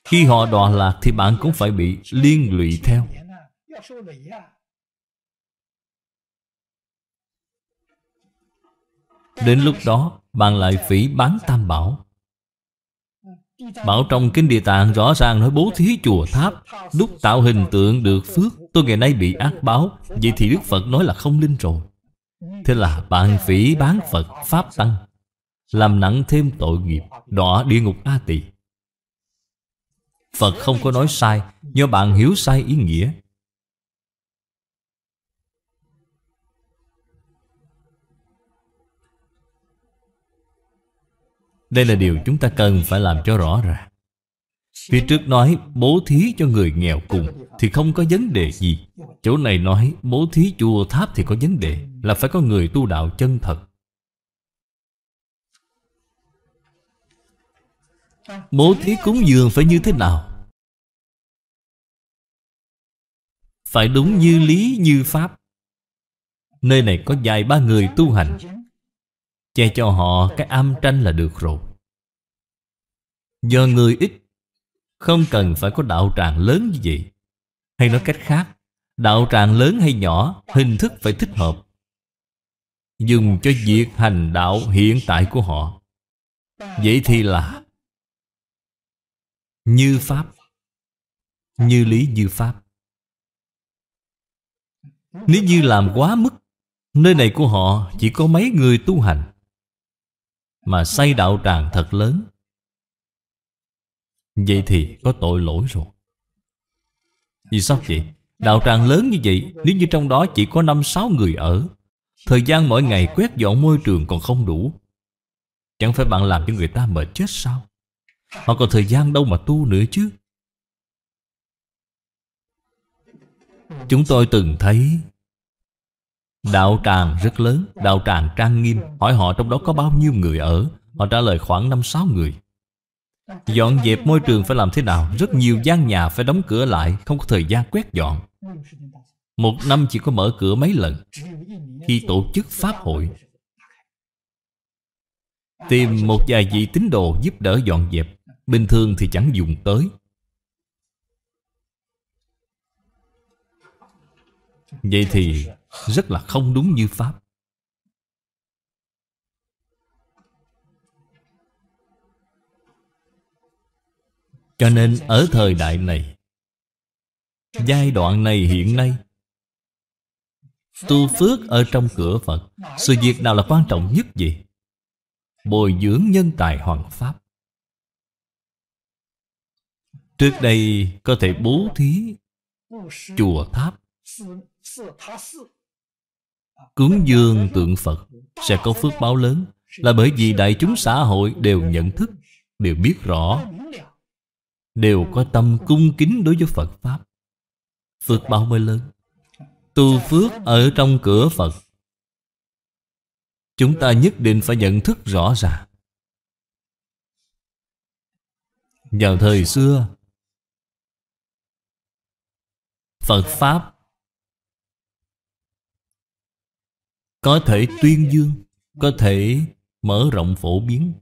Khi họ đọa lạc thì bạn cũng phải bị liên lụy theo Đến lúc đó bạn lại phỉ bán tam bảo Bảo trong Kinh Địa Tạng rõ ràng nói bố thí chùa tháp Lúc tạo hình tượng được phước Tôi ngày nay bị ác báo Vậy thì Đức Phật nói là không linh rồi Thế là bạn phỉ bán Phật Pháp Tăng Làm nặng thêm tội nghiệp Đọa địa ngục A Tỳ Phật không có nói sai Do bạn hiểu sai ý nghĩa Đây là điều chúng ta cần phải làm cho rõ ràng Phía trước nói bố thí cho người nghèo cùng Thì không có vấn đề gì Chỗ này nói bố thí chùa tháp thì có vấn đề là phải có người tu đạo chân thật Bố thí cúng dường phải như thế nào? Phải đúng như lý như pháp Nơi này có vài ba người tu hành Che cho họ cái am tranh là được rồi Do người ít Không cần phải có đạo tràng lớn như vậy Hay nói cách khác Đạo tràng lớn hay nhỏ Hình thức phải thích hợp dùng cho việc hành đạo hiện tại của họ vậy thì là như pháp như lý như pháp nếu như làm quá mức nơi này của họ chỉ có mấy người tu hành mà xây đạo tràng thật lớn vậy thì có tội lỗi rồi vì sao vậy đạo tràng lớn như vậy nếu như trong đó chỉ có năm sáu người ở Thời gian mỗi ngày quét dọn môi trường còn không đủ Chẳng phải bạn làm cho người ta mệt chết sao Họ còn thời gian đâu mà tu nữa chứ Chúng tôi từng thấy Đạo tràng rất lớn Đạo tràng trang nghiêm Hỏi họ trong đó có bao nhiêu người ở Họ trả lời khoảng 5-6 người Dọn dẹp môi trường phải làm thế nào Rất nhiều gian nhà phải đóng cửa lại Không có thời gian quét dọn một năm chỉ có mở cửa mấy lần Khi tổ chức Pháp hội Tìm một vài vị tín đồ giúp đỡ dọn dẹp Bình thường thì chẳng dùng tới Vậy thì rất là không đúng như Pháp Cho nên ở thời đại này Giai đoạn này hiện nay Tu phước ở trong cửa Phật Sự việc nào là quan trọng nhất gì? Bồi dưỡng nhân tài hoàng pháp Trước đây có thể bố thí Chùa tháp Cúng dương tượng Phật Sẽ có phước báo lớn Là bởi vì đại chúng xã hội đều nhận thức Đều biết rõ Đều có tâm cung kính đối với Phật Pháp Phước báo mới lớn tu phước ở trong cửa Phật Chúng ta nhất định phải nhận thức rõ ràng Vào thời xưa Phật Pháp Có thể tuyên dương Có thể mở rộng phổ biến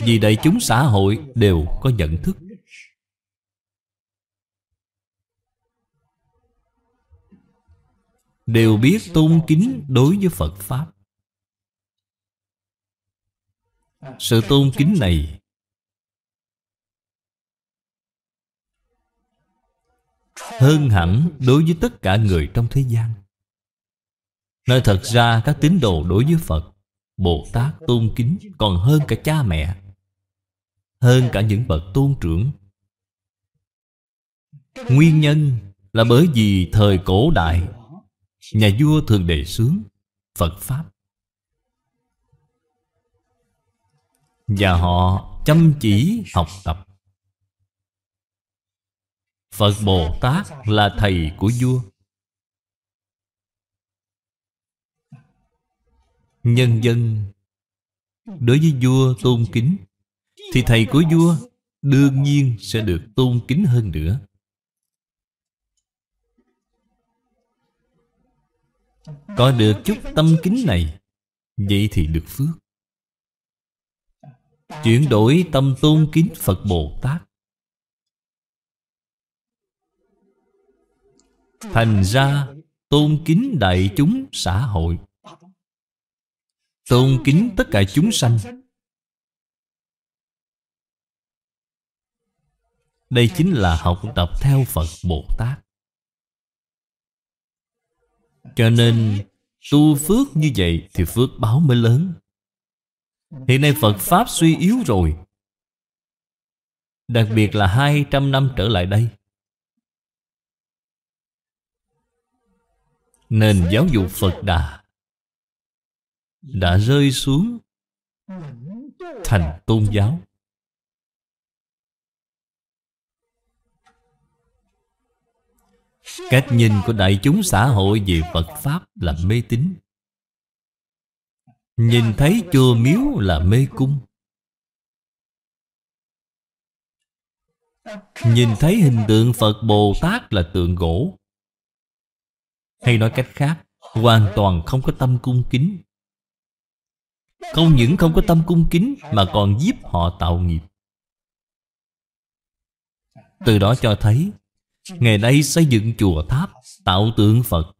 Vì đại chúng xã hội đều có nhận thức đều biết tôn kính đối với Phật Pháp. Sự tôn kính này hơn hẳn đối với tất cả người trong thế gian. Nơi thật ra các tín đồ đối với Phật, Bồ Tát tôn kính còn hơn cả cha mẹ, hơn cả những bậc tôn trưởng. Nguyên nhân là bởi vì thời cổ đại nhà vua thường đề xướng phật pháp và họ chăm chỉ học tập phật bồ tát là thầy của vua nhân dân đối với vua tôn kính thì thầy của vua đương nhiên sẽ được tôn kính hơn nữa Có được chút tâm kính này Vậy thì được phước Chuyển đổi tâm tôn kính Phật Bồ Tát Thành ra tôn kính đại chúng xã hội Tôn kính tất cả chúng sanh Đây chính là học tập theo Phật Bồ Tát cho nên tu phước như vậy thì phước báo mới lớn Hiện nay Phật Pháp suy yếu rồi Đặc biệt là 200 năm trở lại đây Nền giáo dục Phật Đà Đã rơi xuống Thành tôn giáo cách nhìn của đại chúng xã hội về phật pháp là mê tín nhìn thấy chùa miếu là mê cung nhìn thấy hình tượng phật bồ tát là tượng gỗ hay nói cách khác hoàn toàn không có tâm cung kính không những không có tâm cung kính mà còn giúp họ tạo nghiệp từ đó cho thấy Ngày nay xây dựng chùa tháp Tạo tượng Phật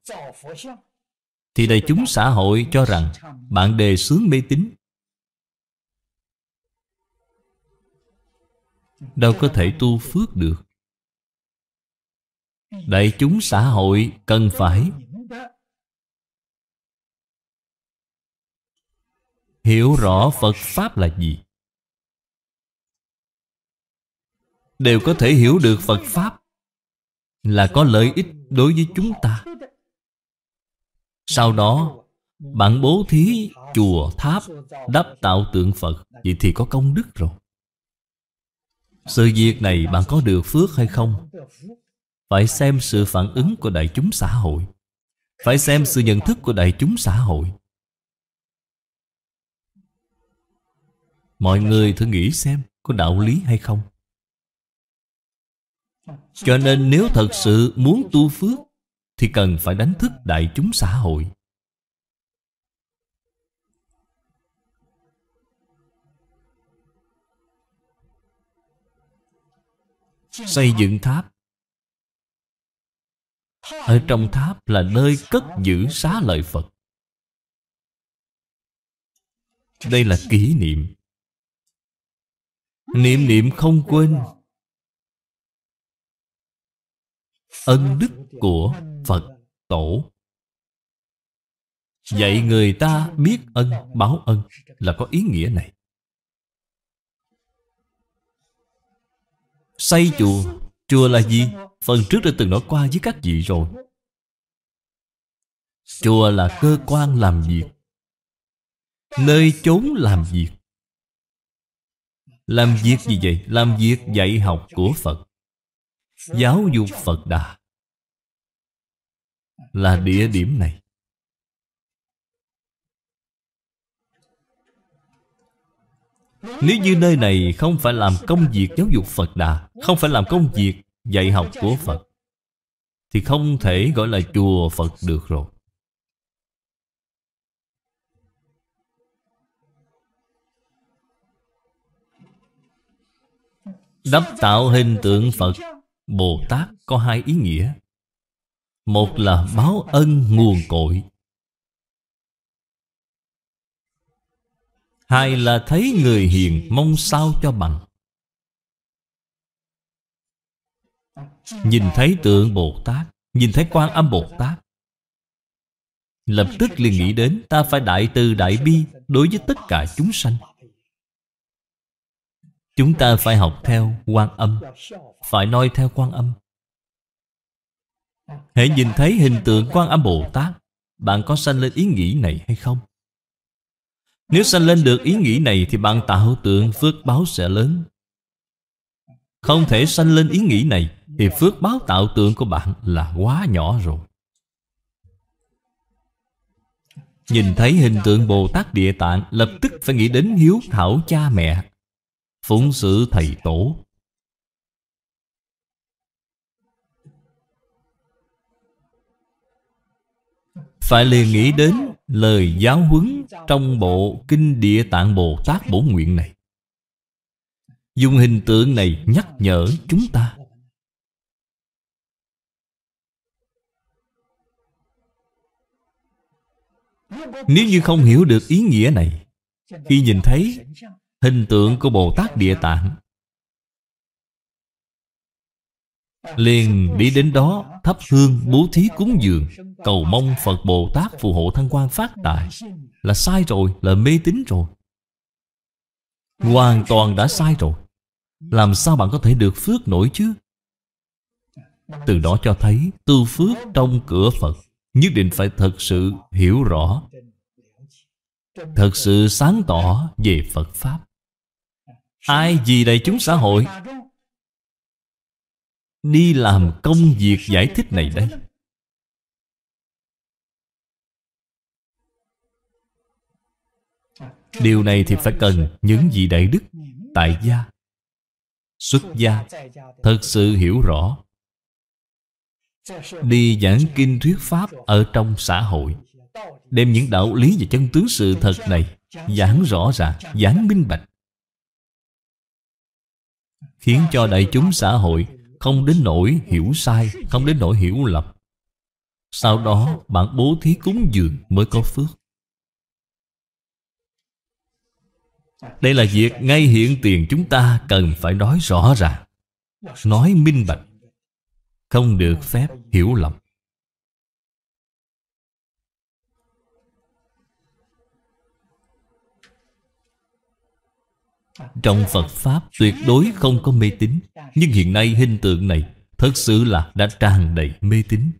Thì đại chúng xã hội cho rằng Bạn đề sướng mê tín Đâu có thể tu phước được Đại chúng xã hội cần phải Hiểu rõ Phật Pháp là gì Đều có thể hiểu được Phật Pháp là có lợi ích đối với chúng ta sau đó bạn bố thí chùa tháp đắp tạo tượng phật vậy thì có công đức rồi sự việc này bạn có được phước hay không phải xem sự phản ứng của đại chúng xã hội phải xem sự nhận thức của đại chúng xã hội mọi người thử nghĩ xem có đạo lý hay không cho nên nếu thật sự muốn tu phước Thì cần phải đánh thức đại chúng xã hội Xây dựng tháp Ở trong tháp là nơi cất giữ xá lợi Phật Đây là kỷ niệm Niệm niệm không quên ân đức của Phật Tổ Dạy người ta biết ân báo ân là có ý nghĩa này Xây chùa Chùa là gì? Phần trước đã từng nói qua với các vị rồi Chùa là cơ quan làm việc Nơi chốn làm việc Làm việc gì vậy? Làm việc dạy học của Phật Giáo dục Phật Đà Là địa điểm này Nếu như nơi này không phải làm công việc giáo dục Phật Đà Không phải làm công việc dạy học của Phật Thì không thể gọi là chùa Phật được rồi Đắp tạo hình tượng Phật Bồ Tát có hai ý nghĩa Một là báo ân nguồn cội Hai là thấy người hiền mong sao cho bằng Nhìn thấy tượng Bồ Tát Nhìn thấy quan âm Bồ Tát Lập tức liền nghĩ đến Ta phải đại từ đại bi Đối với tất cả chúng sanh Chúng ta phải học theo quan âm Phải noi theo quan âm Hãy nhìn thấy hình tượng quan âm Bồ Tát Bạn có sanh lên ý nghĩ này hay không? Nếu sanh lên được ý nghĩ này Thì bạn tạo tượng phước báo sẽ lớn Không thể sanh lên ý nghĩ này Thì phước báo tạo tượng của bạn là quá nhỏ rồi Nhìn thấy hình tượng Bồ Tát Địa Tạng Lập tức phải nghĩ đến hiếu thảo cha mẹ phụng sự thầy tổ phải liền nghĩ đến lời giáo huấn trong bộ kinh địa tạng bồ tát bổ nguyện này dùng hình tượng này nhắc nhở chúng ta nếu như không hiểu được ý nghĩa này khi nhìn thấy hình tượng của Bồ Tát Địa Tạng liền đi đến đó thắp hương bố thí cúng dường cầu mong phật bồ tát phù hộ thăng quan phát tài là sai rồi là mê tín rồi hoàn toàn đã sai rồi làm sao bạn có thể được phước nổi chứ từ đó cho thấy tu phước trong cửa phật nhất định phải thật sự hiểu rõ thật sự sáng tỏ về phật pháp Ai vì đại chúng xã hội Đi làm công việc giải thích này đấy Điều này thì phải cần những vị đại đức Tại gia Xuất gia Thật sự hiểu rõ Đi giảng kinh thuyết pháp Ở trong xã hội Đem những đạo lý và chân tướng sự thật này Giảng rõ ràng, giảng minh bạch khiến cho đại chúng xã hội không đến nỗi hiểu sai, không đến nỗi hiểu lầm. Sau đó bạn bố thí cúng dường mới có phước. Đây là việc ngay hiện tiền chúng ta cần phải nói rõ ràng Nói minh bạch Không được phép hiểu lầm Trong Phật Pháp tuyệt đối không có mê tín Nhưng hiện nay hình tượng này Thật sự là đã tràn đầy mê tín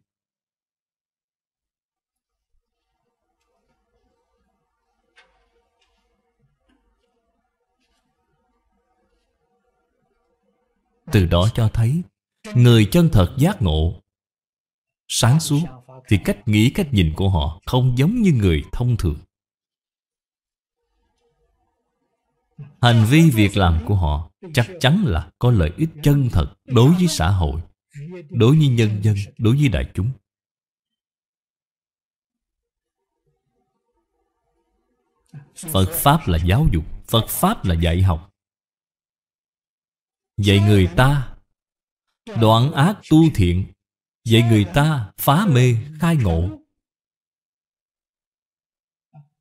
Từ đó cho thấy Người chân thật giác ngộ Sáng suốt Thì cách nghĩ cách nhìn của họ Không giống như người thông thường Hành vi việc làm của họ chắc chắn là có lợi ích chân thật đối với xã hội, đối với nhân dân, đối với đại chúng. Phật Pháp là giáo dục, Phật Pháp là dạy học. Dạy người ta đoạn ác tu thiện, dạy người ta phá mê khai ngộ.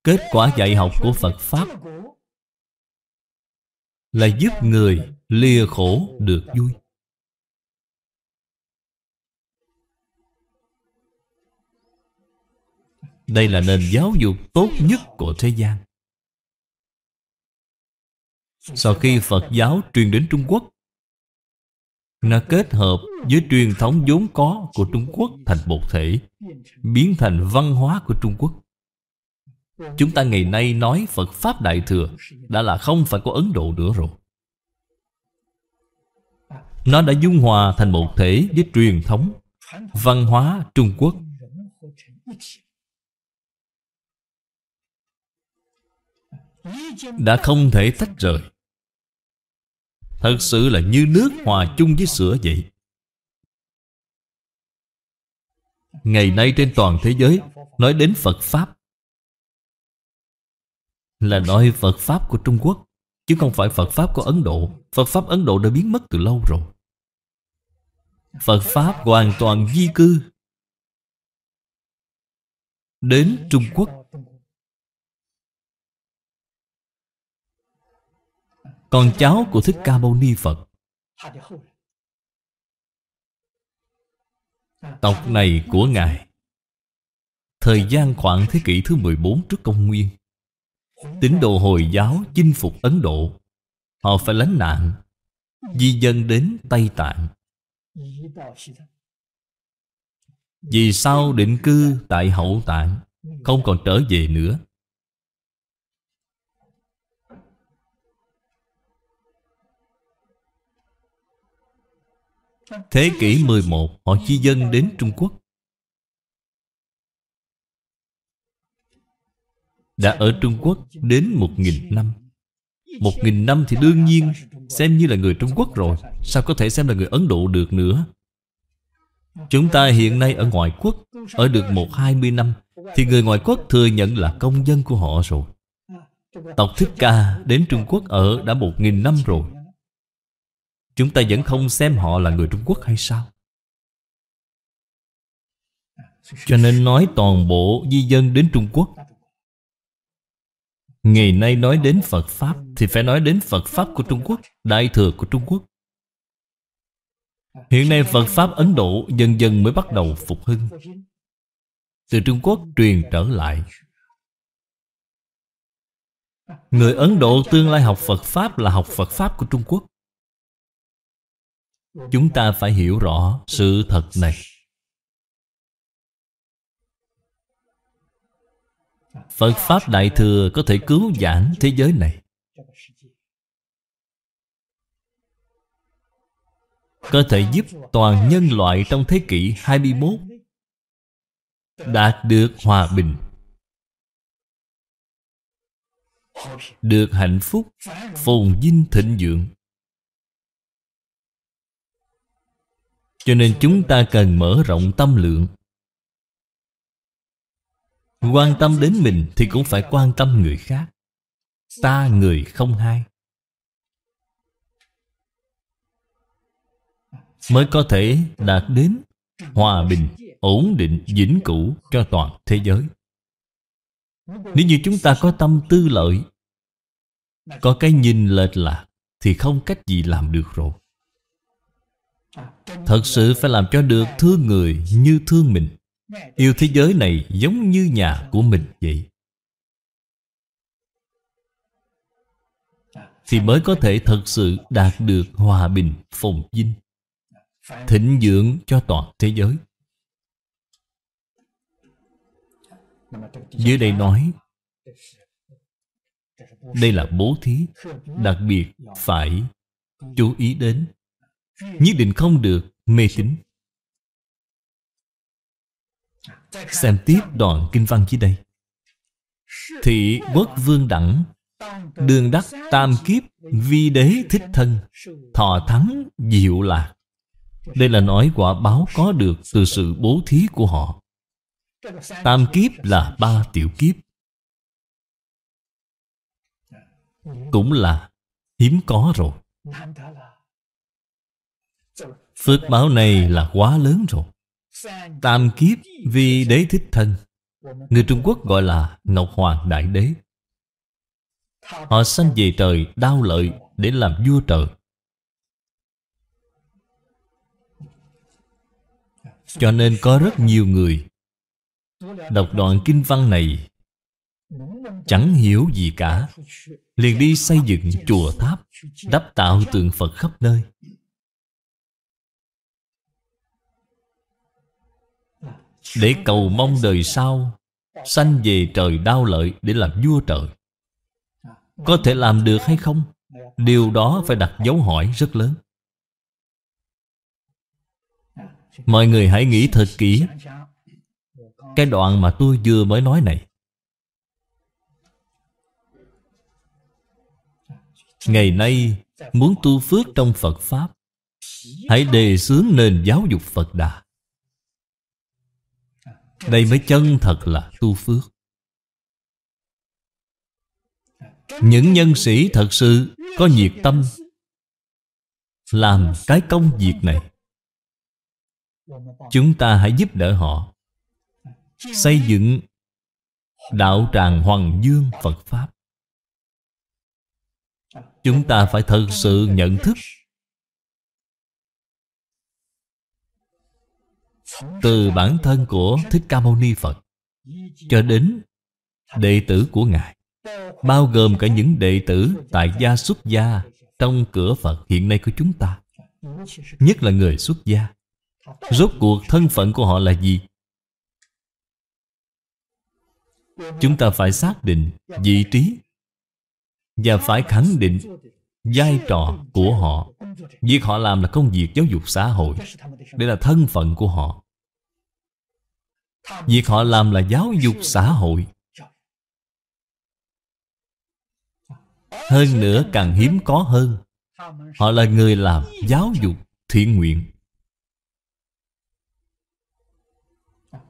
Kết quả dạy học của Phật Pháp là giúp người lìa khổ được vui đây là nền giáo dục tốt nhất của thế gian sau khi phật giáo truyền đến trung quốc nó kết hợp với truyền thống vốn có của trung quốc thành một thể biến thành văn hóa của trung quốc Chúng ta ngày nay nói Phật Pháp Đại Thừa Đã là không phải của Ấn Độ nữa rồi Nó đã dung hòa thành một thể với truyền thống Văn hóa Trung Quốc Đã không thể tách rời Thật sự là như nước hòa chung với sữa vậy Ngày nay trên toàn thế giới Nói đến Phật Pháp là nói Phật Pháp của Trung Quốc Chứ không phải Phật Pháp của Ấn Độ Phật Pháp Ấn Độ đã biến mất từ lâu rồi Phật Pháp hoàn toàn di cư Đến Trung Quốc Con cháu của Thích Ca Mâu Ni Phật Tộc này của Ngài Thời gian khoảng thế kỷ thứ 14 trước công nguyên tín đồ Hồi giáo chinh phục Ấn Độ Họ phải lánh nạn Di dân đến Tây Tạng Vì sao định cư tại Hậu Tạng Không còn trở về nữa Thế kỷ 11 họ di dân đến Trung Quốc Đã ở Trung Quốc đến một nghìn năm Một nghìn năm thì đương nhiên Xem như là người Trung Quốc rồi Sao có thể xem là người Ấn Độ được nữa Chúng ta hiện nay ở ngoại quốc Ở được một hai mươi năm Thì người ngoại quốc thừa nhận là công dân của họ rồi Tộc Thích Ca đến Trung Quốc ở đã một nghìn năm rồi Chúng ta vẫn không xem họ là người Trung Quốc hay sao Cho nên nói toàn bộ di dân đến Trung Quốc Ngày nay nói đến Phật Pháp Thì phải nói đến Phật Pháp của Trung Quốc Đại thừa của Trung Quốc Hiện nay Phật Pháp Ấn Độ Dần dần mới bắt đầu phục hưng Từ Trung Quốc truyền trở lại Người Ấn Độ tương lai học Phật Pháp Là học Phật Pháp của Trung Quốc Chúng ta phải hiểu rõ sự thật này Phật Pháp Đại Thừa có thể cứu giảng thế giới này Có thể giúp toàn nhân loại trong thế kỷ 21 Đạt được hòa bình Được hạnh phúc Phồn vinh thịnh vượng Cho nên chúng ta cần mở rộng tâm lượng Quan tâm đến mình thì cũng phải quan tâm người khác Ta người không hai Mới có thể đạt đến hòa bình, ổn định, vĩnh cửu cho toàn thế giới Nếu như chúng ta có tâm tư lợi Có cái nhìn lệch lạc Thì không cách gì làm được rồi Thật sự phải làm cho được thương người như thương mình Yêu thế giới này giống như nhà của mình vậy Thì mới có thể thật sự đạt được hòa bình phồn vinh Thịnh dưỡng cho toàn thế giới Dưới đây nói Đây là bố thí Đặc biệt phải chú ý đến Nhất định không được mê tín Xem tiếp đoạn kinh văn dưới đây Thị quốc vương đẳng Đường đắc tam kiếp Vi đế thích thân Thọ thắng diệu lạc Đây là nói quả báo có được Từ sự bố thí của họ Tam kiếp là ba tiểu kiếp Cũng là hiếm có rồi Phước báo này là quá lớn rồi Tam kiếp vì đế thích thân Người Trung Quốc gọi là Ngọc Hoàng Đại Đế Họ sanh về trời đau lợi để làm vua trời Cho nên có rất nhiều người Đọc đoạn kinh văn này Chẳng hiểu gì cả Liền đi xây dựng chùa tháp Đắp tạo tượng Phật khắp nơi Để cầu mong đời sau Sanh về trời đau lợi để làm vua trời Có thể làm được hay không? Điều đó phải đặt dấu hỏi rất lớn Mọi người hãy nghĩ thật kỹ Cái đoạn mà tôi vừa mới nói này Ngày nay muốn tu phước trong Phật Pháp Hãy đề xướng nền giáo dục Phật Đà đây mới chân thật là tu phước Những nhân sĩ thật sự có nhiệt tâm Làm cái công việc này Chúng ta hãy giúp đỡ họ Xây dựng Đạo tràng Hoàng Dương Phật Pháp Chúng ta phải thật sự nhận thức từ bản thân của thích ca mâu ni phật cho đến đệ tử của ngài bao gồm cả những đệ tử tại gia xuất gia trong cửa phật hiện nay của chúng ta nhất là người xuất gia rốt cuộc thân phận của họ là gì chúng ta phải xác định vị trí và phải khẳng định vai trò của họ việc họ làm là công việc giáo dục xã hội đây là thân phận của họ Việc họ làm là giáo dục xã hội Hơn nữa càng hiếm có hơn Họ là người làm giáo dục thiện nguyện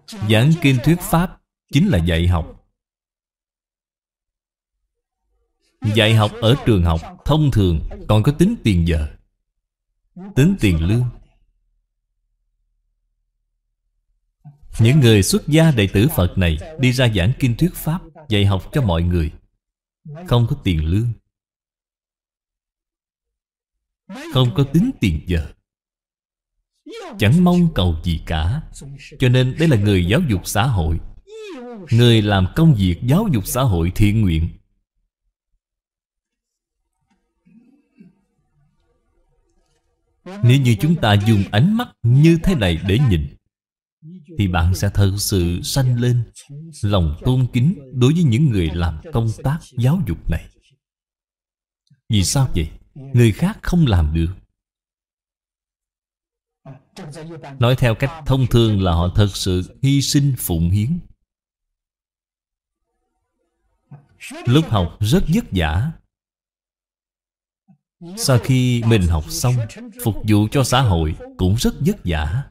Giảng kinh thuyết pháp Chính là dạy học Dạy học ở trường học Thông thường còn có tính tiền giờ Tính tiền lương Những người xuất gia đệ tử Phật này Đi ra giảng kinh thuyết Pháp Dạy học cho mọi người Không có tiền lương Không có tính tiền giờ Chẳng mong cầu gì cả Cho nên đây là người giáo dục xã hội Người làm công việc giáo dục xã hội thiện nguyện Nếu như chúng ta dùng ánh mắt như thế này để nhìn thì bạn sẽ thật sự sanh lên lòng tôn kính đối với những người làm công tác giáo dục này vì sao vậy người khác không làm được nói theo cách thông thường là họ thật sự hy sinh phụng hiến lúc học rất vất vả sau khi mình học xong phục vụ cho xã hội cũng rất vất vả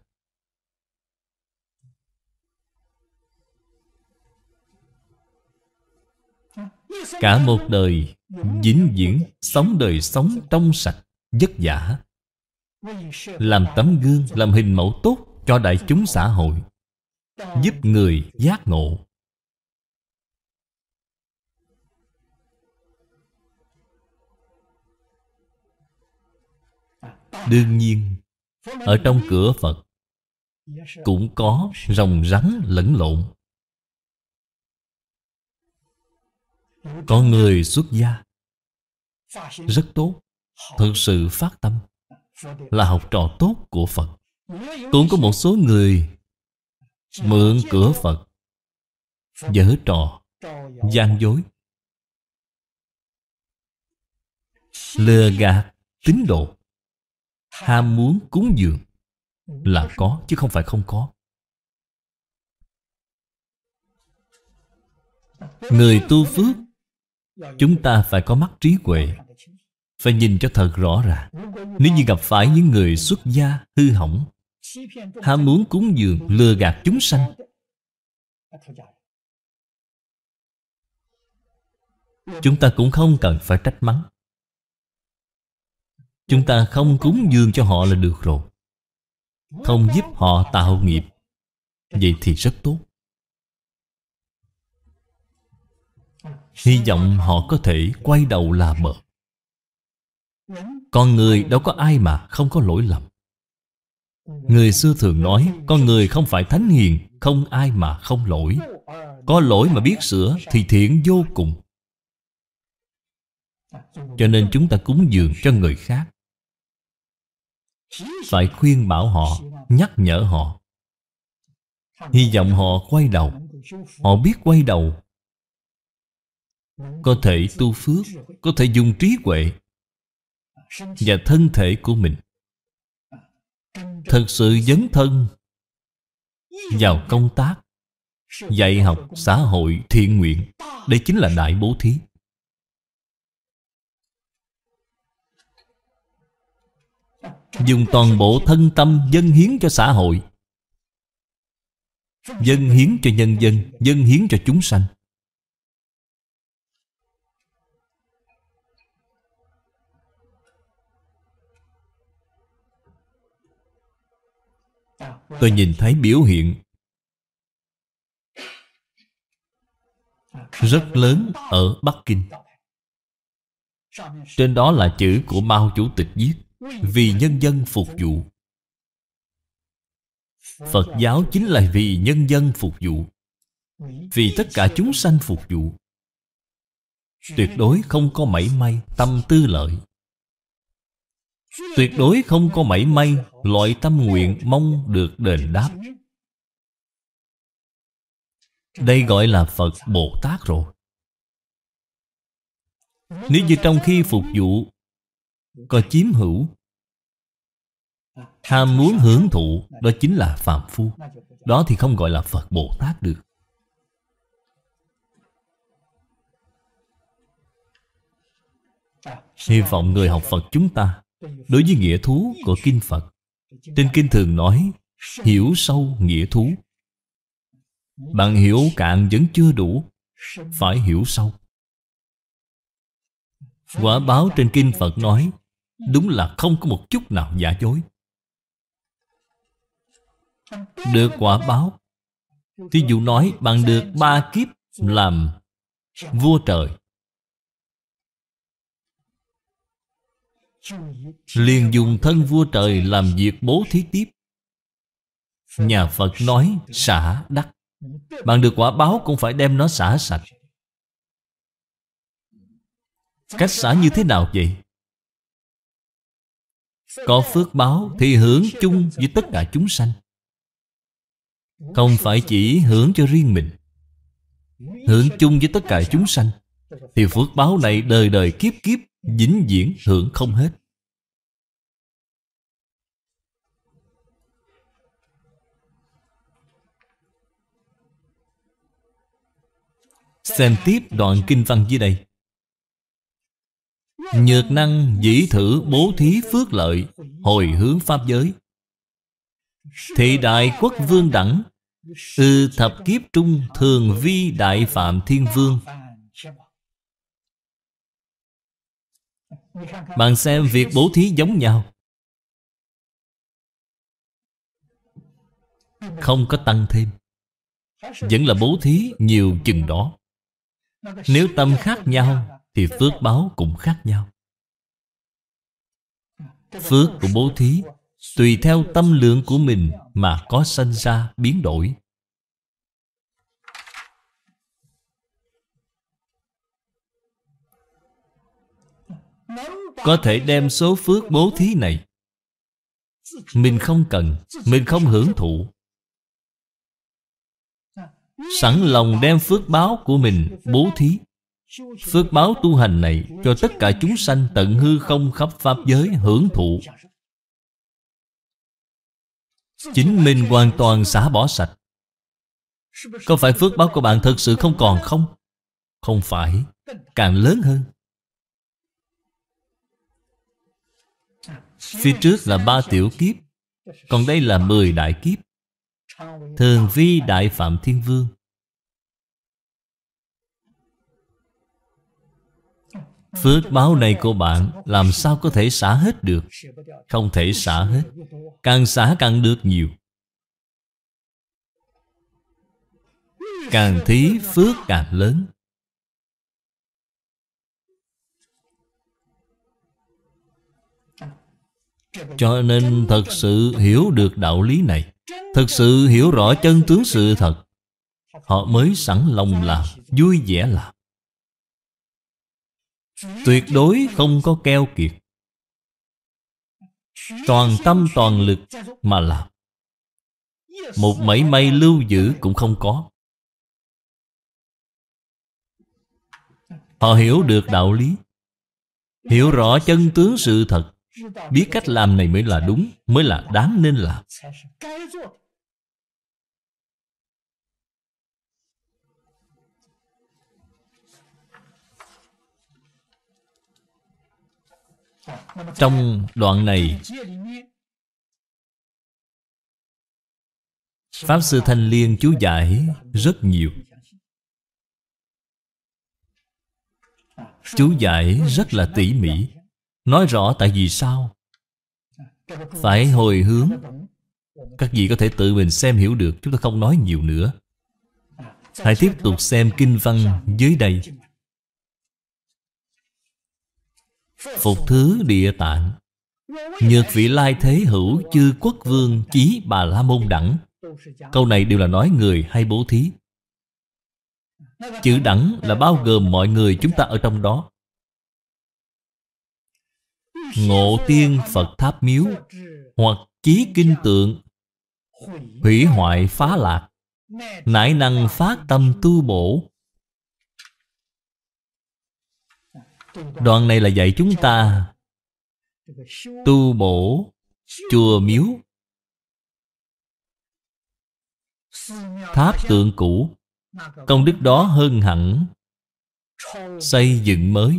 Cả một đời Dính diễn Sống đời sống trong sạch Vất giả Làm tấm gương Làm hình mẫu tốt Cho đại chúng xã hội Giúp người giác ngộ Đương nhiên Ở trong cửa Phật Cũng có rồng rắn lẫn lộn Có người xuất gia Rất tốt Thật sự phát tâm Là học trò tốt của Phật Cũng có một số người Mượn cửa Phật Dở trò gian dối Lừa gạt tín độ Ham muốn cúng dường Là có chứ không phải không có Người tu phước chúng ta phải có mắt trí huệ phải nhìn cho thật rõ ràng nếu như gặp phải những người xuất gia hư hỏng ham muốn cúng dường lừa gạt chúng sanh chúng ta cũng không cần phải trách mắng chúng ta không cúng dường cho họ là được rồi không giúp họ tạo nghiệp vậy thì rất tốt Hy vọng họ có thể quay đầu là bờ Con người đâu có ai mà không có lỗi lầm Người xưa thường nói Con người không phải thánh hiền Không ai mà không lỗi Có lỗi mà biết sửa Thì thiện vô cùng Cho nên chúng ta cúng dường cho người khác Phải khuyên bảo họ Nhắc nhở họ Hy vọng họ quay đầu Họ biết quay đầu có thể tu phước Có thể dùng trí huệ Và thân thể của mình Thật sự dấn thân Vào công tác Dạy học, xã hội, thiện nguyện Đây chính là đại bố thí Dùng toàn bộ thân tâm dân hiến cho xã hội Dân hiến cho nhân dân Dân hiến cho chúng sanh tôi nhìn thấy biểu hiện rất lớn ở Bắc Kinh. Trên đó là chữ của Mao Chủ tịch viết Vì nhân dân phục vụ Phật giáo chính là vì nhân dân phục vụ Vì tất cả chúng sanh phục vụ Tuyệt đối không có mảy may tâm tư lợi Tuyệt đối không có mảy may Loại tâm nguyện mong được đền đáp Đây gọi là Phật Bồ Tát rồi Nếu như trong khi phục vụ Có chiếm hữu Ham muốn hưởng thụ Đó chính là Phạm Phu Đó thì không gọi là Phật Bồ Tát được Hy vọng người học Phật chúng ta Đối với nghĩa thú của Kinh Phật Trên Kinh thường nói Hiểu sâu nghĩa thú Bạn hiểu cạn vẫn chưa đủ Phải hiểu sâu Quả báo trên Kinh Phật nói Đúng là không có một chút nào giả dối Được quả báo Thí dụ nói bạn được ba kiếp làm vua trời liền dùng thân vua trời làm việc bố thí tiếp nhà phật nói xả đắc bạn được quả báo cũng phải đem nó xả sạch cách xả như thế nào vậy có phước báo thì hưởng chung với tất cả chúng sanh không phải chỉ hưởng cho riêng mình hưởng chung với tất cả chúng sanh thì phước báo này đời đời kiếp kiếp dính diễn hưởng không hết Xem tiếp đoạn kinh văn dưới đây Nhược năng dĩ thử bố thí phước lợi Hồi hướng pháp giới Thị đại quốc vương đẳng Ư thập kiếp trung thường vi đại phạm thiên vương Bạn xem việc bố thí giống nhau Không có tăng thêm Vẫn là bố thí nhiều chừng đó Nếu tâm khác nhau Thì phước báo cũng khác nhau Phước của bố thí Tùy theo tâm lượng của mình Mà có sanh ra biến đổi có thể đem số phước bố thí này mình không cần mình không hưởng thụ sẵn lòng đem phước báo của mình bố thí phước báo tu hành này cho tất cả chúng sanh tận hư không khắp pháp giới hưởng thụ chính mình hoàn toàn xả bỏ sạch có phải phước báo của bạn thật sự không còn không không phải càng lớn hơn Phía trước là ba tiểu kiếp Còn đây là mười đại kiếp Thường vi đại phạm thiên vương Phước báo này của bạn làm sao có thể xả hết được Không thể xả hết Càng xả càng được nhiều Càng thí phước càng lớn Cho nên thật sự hiểu được đạo lý này Thật sự hiểu rõ chân tướng sự thật Họ mới sẵn lòng làm, vui vẻ làm Tuyệt đối không có keo kiệt Toàn tâm toàn lực mà làm Một mảy may lưu giữ cũng không có Họ hiểu được đạo lý Hiểu rõ chân tướng sự thật biết cách làm này mới là đúng mới là đáng nên làm trong đoạn này pháp sư thanh liên chú giải rất nhiều chú giải rất là tỉ mỉ Nói rõ tại vì sao Phải hồi hướng Các vị có thể tự mình xem hiểu được Chúng ta không nói nhiều nữa Hãy tiếp tục xem kinh văn dưới đây Phục thứ địa tạng Nhược vị lai thế hữu chư quốc vương chí bà la môn đẳng Câu này đều là nói người hay bố thí Chữ đẳng là bao gồm mọi người chúng ta ở trong đó ngộ tiên Phật Tháp Miếu Hoặc chí kinh tượng Hủy hoại phá lạc Nãi năng phát tâm tu bổ Đoạn này là dạy chúng ta Tu bổ Chùa miếu Tháp tượng cũ Công đức đó hơn hẳn Xây dựng mới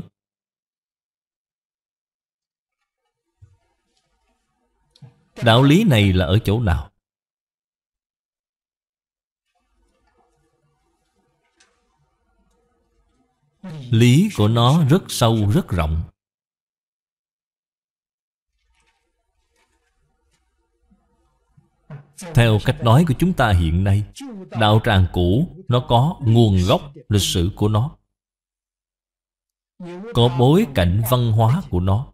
Đạo lý này là ở chỗ nào? Lý của nó rất sâu, rất rộng Theo cách nói của chúng ta hiện nay Đạo tràng cũ Nó có nguồn gốc lịch sử của nó Có bối cảnh văn hóa của nó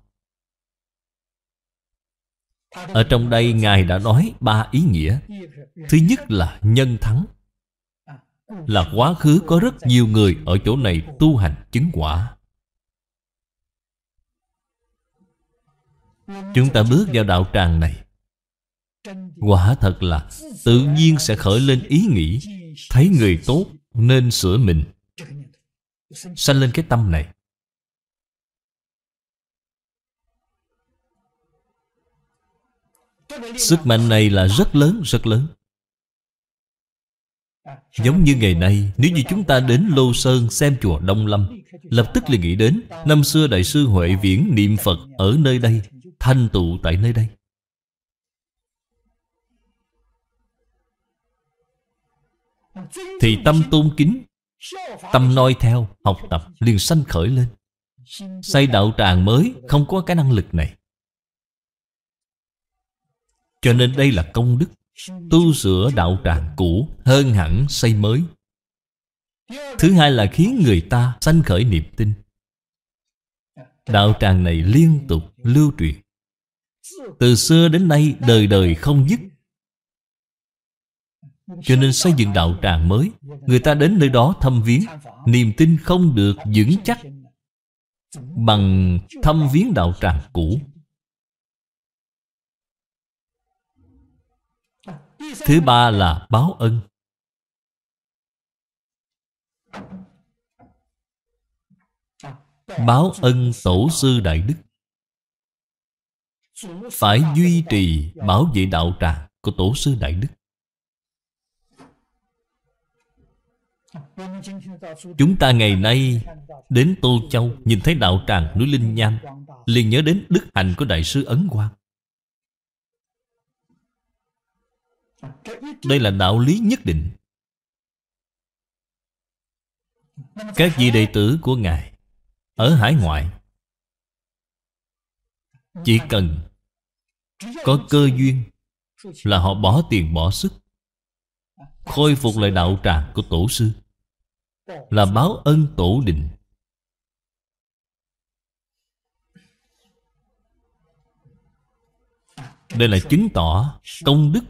ở trong đây Ngài đã nói ba ý nghĩa Thứ nhất là nhân thắng Là quá khứ có rất nhiều người ở chỗ này tu hành chứng quả Chúng ta bước vào đạo tràng này Quả thật là tự nhiên sẽ khởi lên ý nghĩ Thấy người tốt nên sửa mình Sanh lên cái tâm này Sức mạnh này là rất lớn, rất lớn Giống như ngày nay Nếu như chúng ta đến Lô Sơn xem chùa Đông Lâm Lập tức liền nghĩ đến Năm xưa Đại sư Huệ Viễn niệm Phật ở nơi đây Thanh tụ tại nơi đây Thì tâm tôn kính Tâm noi theo, học tập liền sanh khởi lên Xây đạo tràng mới không có cái năng lực này cho nên đây là công đức Tu sửa đạo tràng cũ hơn hẳn xây mới Thứ hai là khiến người ta sanh khởi niềm tin Đạo tràng này liên tục lưu truyền Từ xưa đến nay đời đời không dứt Cho nên xây dựng đạo tràng mới Người ta đến nơi đó thăm viếng Niềm tin không được vững chắc Bằng thăm viếng đạo tràng cũ Thứ ba là báo ân Báo ân tổ sư Đại Đức Phải duy trì bảo vệ đạo tràng của tổ sư Đại Đức Chúng ta ngày nay đến Tô Châu Nhìn thấy đạo tràng núi Linh Nham Liền nhớ đến đức hạnh của Đại sư Ấn Quang Đây là đạo lý nhất định Các vị đệ tử của Ngài Ở hải ngoại Chỉ cần Có cơ duyên Là họ bỏ tiền bỏ sức Khôi phục lại đạo tràng của tổ sư Là báo ân tổ đình Đây là chứng tỏ công đức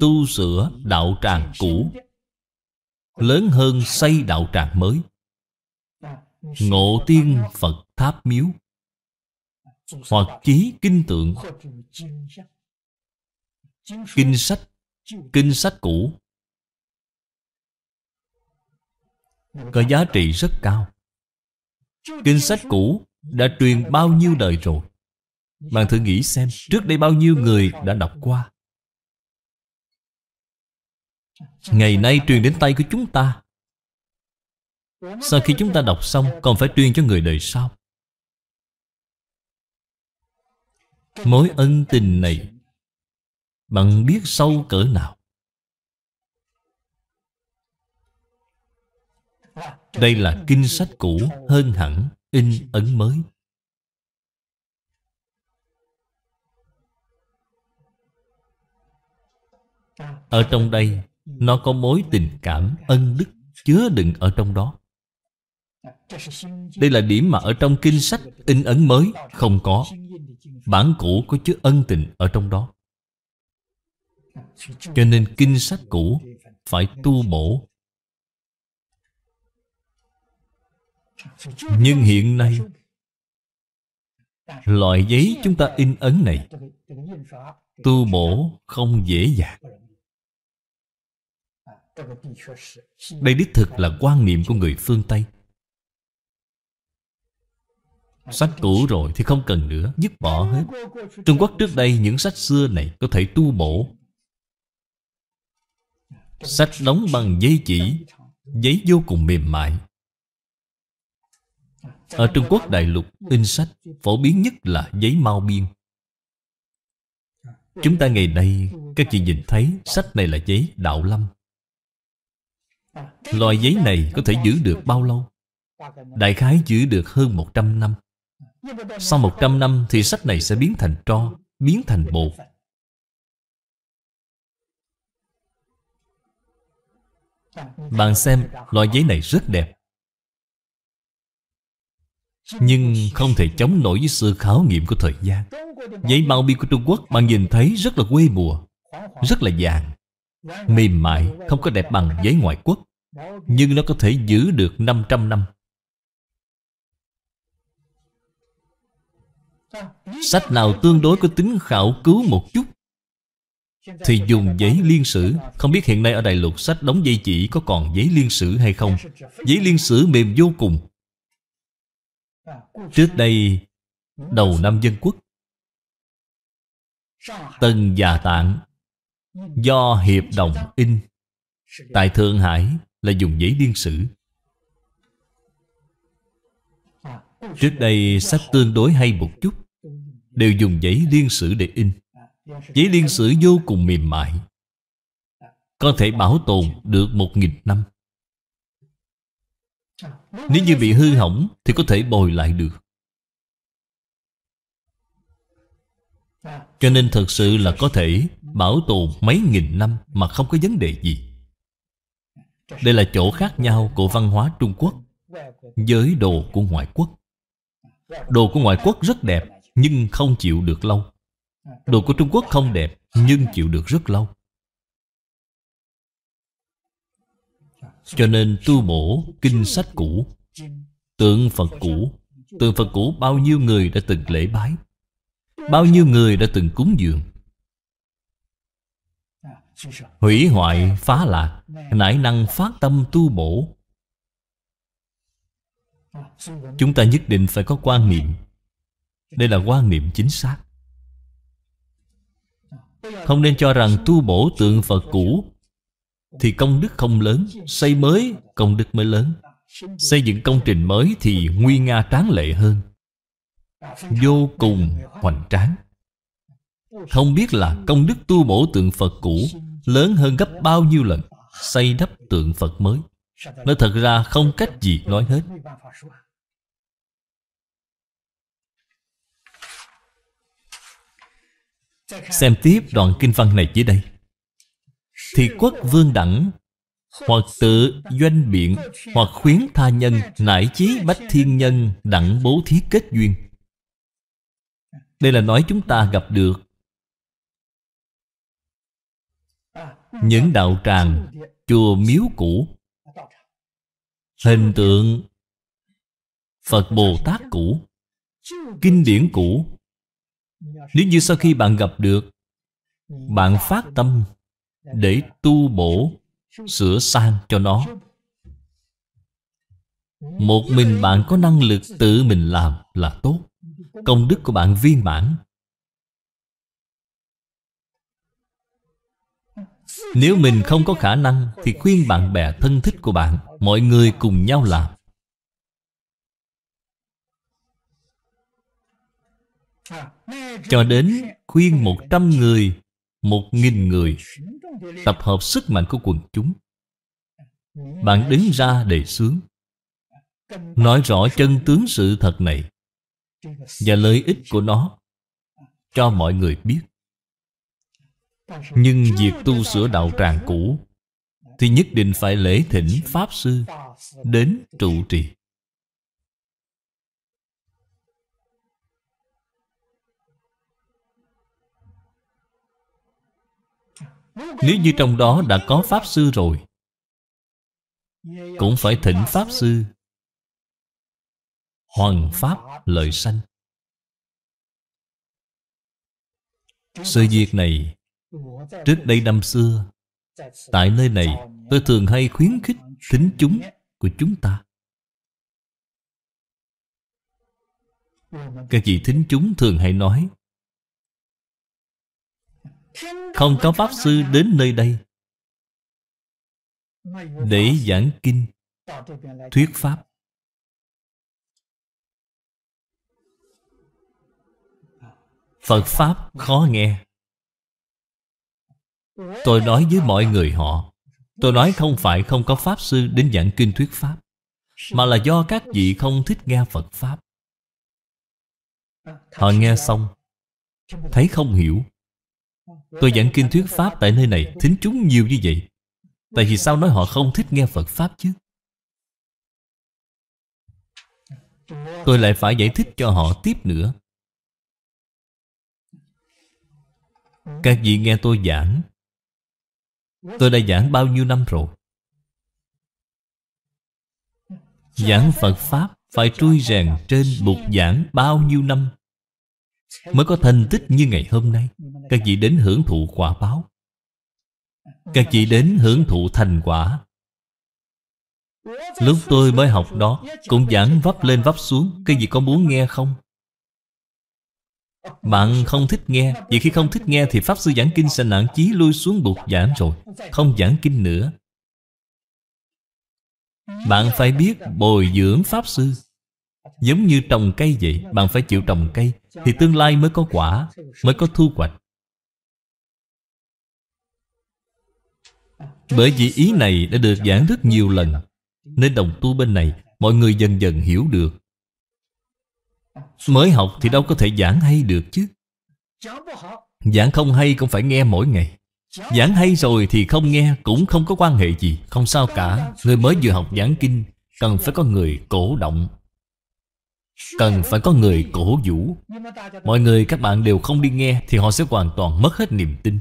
tu sửa đạo tràng cũ lớn hơn xây đạo tràng mới ngộ tiên phật tháp miếu hoặc chí kinh tượng kinh sách kinh sách cũ có giá trị rất cao kinh sách cũ đã truyền bao nhiêu đời rồi bạn thử nghĩ xem trước đây bao nhiêu người đã đọc qua Ngày nay truyền đến tay của chúng ta Sau khi chúng ta đọc xong Còn phải truyền cho người đời sau Mối ân tình này Bạn biết sâu cỡ nào Đây là kinh sách cũ hơn hẳn in ấn mới Ở trong đây nó có mối tình cảm ân đức chứa đựng ở trong đó Đây là điểm mà ở trong kinh sách in ấn mới không có Bản cũ có chứa ân tình ở trong đó Cho nên kinh sách cũ phải tu bổ Nhưng hiện nay Loại giấy chúng ta in ấn này Tu bổ không dễ dàng đây đích thực là quan niệm của người phương tây Sách cũ rồi thì không cần nữa Dứt bỏ hết Trung Quốc trước đây những sách xưa này Có thể tu bổ Sách đóng bằng giấy chỉ Giấy vô cùng mềm mại Ở Trung Quốc đại lục In sách phổ biến nhất là giấy mau biên Chúng ta ngày nay Các chị nhìn thấy Sách này là giấy đạo lâm Loại giấy này có thể giữ được bao lâu? Đại khái giữ được hơn 100 năm Sau 100 năm thì sách này sẽ biến thành tro Biến thành bột Bạn xem loại giấy này rất đẹp Nhưng không thể chống nổi với sự khảo nghiệm của thời gian Giấy bao bi của Trung Quốc Bạn nhìn thấy rất là quê mùa Rất là vàng Mềm mại không có đẹp bằng giấy ngoại quốc Nhưng nó có thể giữ được 500 năm Sách nào tương đối có tính khảo cứu một chút Thì dùng giấy liên sử Không biết hiện nay ở Đại Lục sách đóng dây chỉ Có còn giấy liên sử hay không Giấy liên sử mềm vô cùng Trước đây Đầu năm dân quốc Tần già tạng do hiệp đồng in tại thượng hải là dùng giấy điên sử trước đây sách tương đối hay một chút đều dùng giấy liên sử để in giấy liên sử vô cùng mềm mại có thể bảo tồn được một nghìn năm nếu như bị hư hỏng thì có thể bồi lại được cho nên thật sự là có thể Bảo tồn mấy nghìn năm mà không có vấn đề gì Đây là chỗ khác nhau của văn hóa Trung Quốc Với đồ của ngoại quốc Đồ của ngoại quốc rất đẹp Nhưng không chịu được lâu Đồ của Trung Quốc không đẹp Nhưng chịu được rất lâu Cho nên tu bổ kinh sách cũ Tượng Phật cũ Tượng Phật cũ bao nhiêu người đã từng lễ bái Bao nhiêu người đã từng cúng dường hủy hoại phá lạc nãi năng phát tâm tu bổ chúng ta nhất định phải có quan niệm đây là quan niệm chính xác không nên cho rằng tu bổ tượng phật cũ thì công đức không lớn xây mới công đức mới lớn xây dựng công trình mới thì nguy nga tráng lệ hơn vô cùng hoành tráng không biết là công đức tu bổ tượng phật cũ lớn hơn gấp bao nhiêu lần xây đắp tượng Phật mới. Nó thật ra không cách gì nói hết. Xem tiếp đoạn kinh văn này dưới đây. Thì quốc vương đẳng hoặc tự doanh biện hoặc khuyến tha nhân nải chí bách thiên nhân đẳng bố thí kết duyên đây là nói chúng ta gặp được những đạo tràng chùa miếu cũ hình tượng phật bồ tát cũ kinh điển cũ nếu như sau khi bạn gặp được bạn phát tâm để tu bổ sửa sang cho nó một mình bạn có năng lực tự mình làm là tốt công đức của bạn viên mãn Nếu mình không có khả năng Thì khuyên bạn bè thân thích của bạn Mọi người cùng nhau làm Cho đến khuyên 100 người một nghìn người Tập hợp sức mạnh của quần chúng Bạn đứng ra đề xướng Nói rõ chân tướng sự thật này Và lợi ích của nó Cho mọi người biết nhưng việc tu sửa đạo tràng cũ thì nhất định phải lễ thỉnh pháp sư đến trụ trì nếu như trong đó đã có pháp sư rồi cũng phải thỉnh pháp sư hoằng pháp lợi sanh sự việc này Trước đây năm xưa Tại nơi này tôi thường hay khuyến khích tính chúng của chúng ta Các vị thính chúng thường hay nói Không có Pháp Sư đến nơi đây Để giảng kinh Thuyết Pháp Phật Pháp khó nghe Tôi nói với mọi người họ Tôi nói không phải không có Pháp Sư đến giảng kinh thuyết Pháp Mà là do các vị không thích nghe Phật Pháp Họ nghe xong Thấy không hiểu Tôi giảng kinh thuyết Pháp tại nơi này Thính chúng nhiều như vậy Tại vì sao nói họ không thích nghe Phật Pháp chứ Tôi lại phải giải thích cho họ tiếp nữa Các vị nghe tôi giảng Tôi đã giảng bao nhiêu năm rồi Giảng Phật Pháp Phải trui rèn trên bục giảng bao nhiêu năm Mới có thành tích như ngày hôm nay Các vị đến hưởng thụ quả báo Các vị đến hưởng thụ thành quả Lúc tôi mới học đó Cũng giảng vấp lên vấp xuống Cái gì có muốn nghe không bạn không thích nghe Vì khi không thích nghe thì Pháp Sư Giảng Kinh sẽ nản chí lui xuống bục giảng rồi Không giảng kinh nữa Bạn phải biết bồi dưỡng Pháp Sư Giống như trồng cây vậy Bạn phải chịu trồng cây Thì tương lai mới có quả Mới có thu hoạch Bởi vì ý này đã được giảng rất nhiều lần Nên đồng tu bên này Mọi người dần dần hiểu được Mới học thì đâu có thể giảng hay được chứ Giảng không hay cũng phải nghe mỗi ngày Giảng hay rồi thì không nghe cũng không có quan hệ gì Không sao cả Người mới vừa học giảng kinh Cần phải có người cổ động Cần phải có người cổ vũ Mọi người các bạn đều không đi nghe Thì họ sẽ hoàn toàn mất hết niềm tin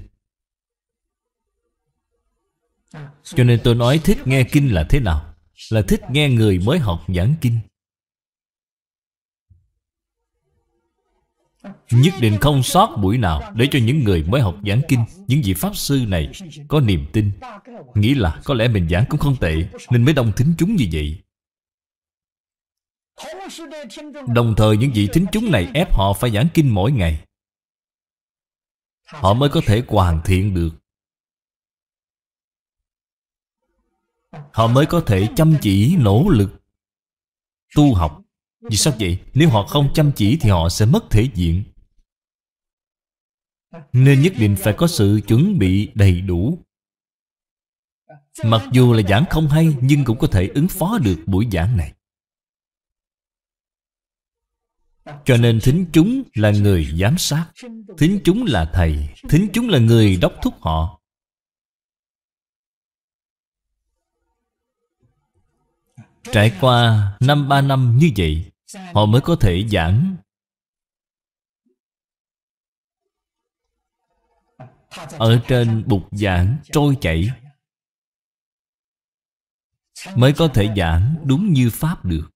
Cho nên tôi nói thích nghe kinh là thế nào Là thích nghe người mới học giảng kinh Nhất định không sót buổi nào Để cho những người mới học giảng kinh Những vị Pháp sư này có niềm tin Nghĩ là có lẽ mình giảng cũng không tệ Nên mới đồng thính chúng như vậy Đồng thời những vị thính chúng này ép họ phải giảng kinh mỗi ngày Họ mới có thể hoàn thiện được Họ mới có thể chăm chỉ, nỗ lực Tu học vì sao vậy? Nếu họ không chăm chỉ thì họ sẽ mất thể diện Nên nhất định phải có sự chuẩn bị đầy đủ Mặc dù là giảng không hay Nhưng cũng có thể ứng phó được buổi giảng này Cho nên thính chúng là người giám sát Thính chúng là thầy Thính chúng là người đốc thúc họ Trải qua năm ba năm như vậy họ mới có thể giảng ở trên bục giảng trôi chảy mới có thể giảng đúng như pháp được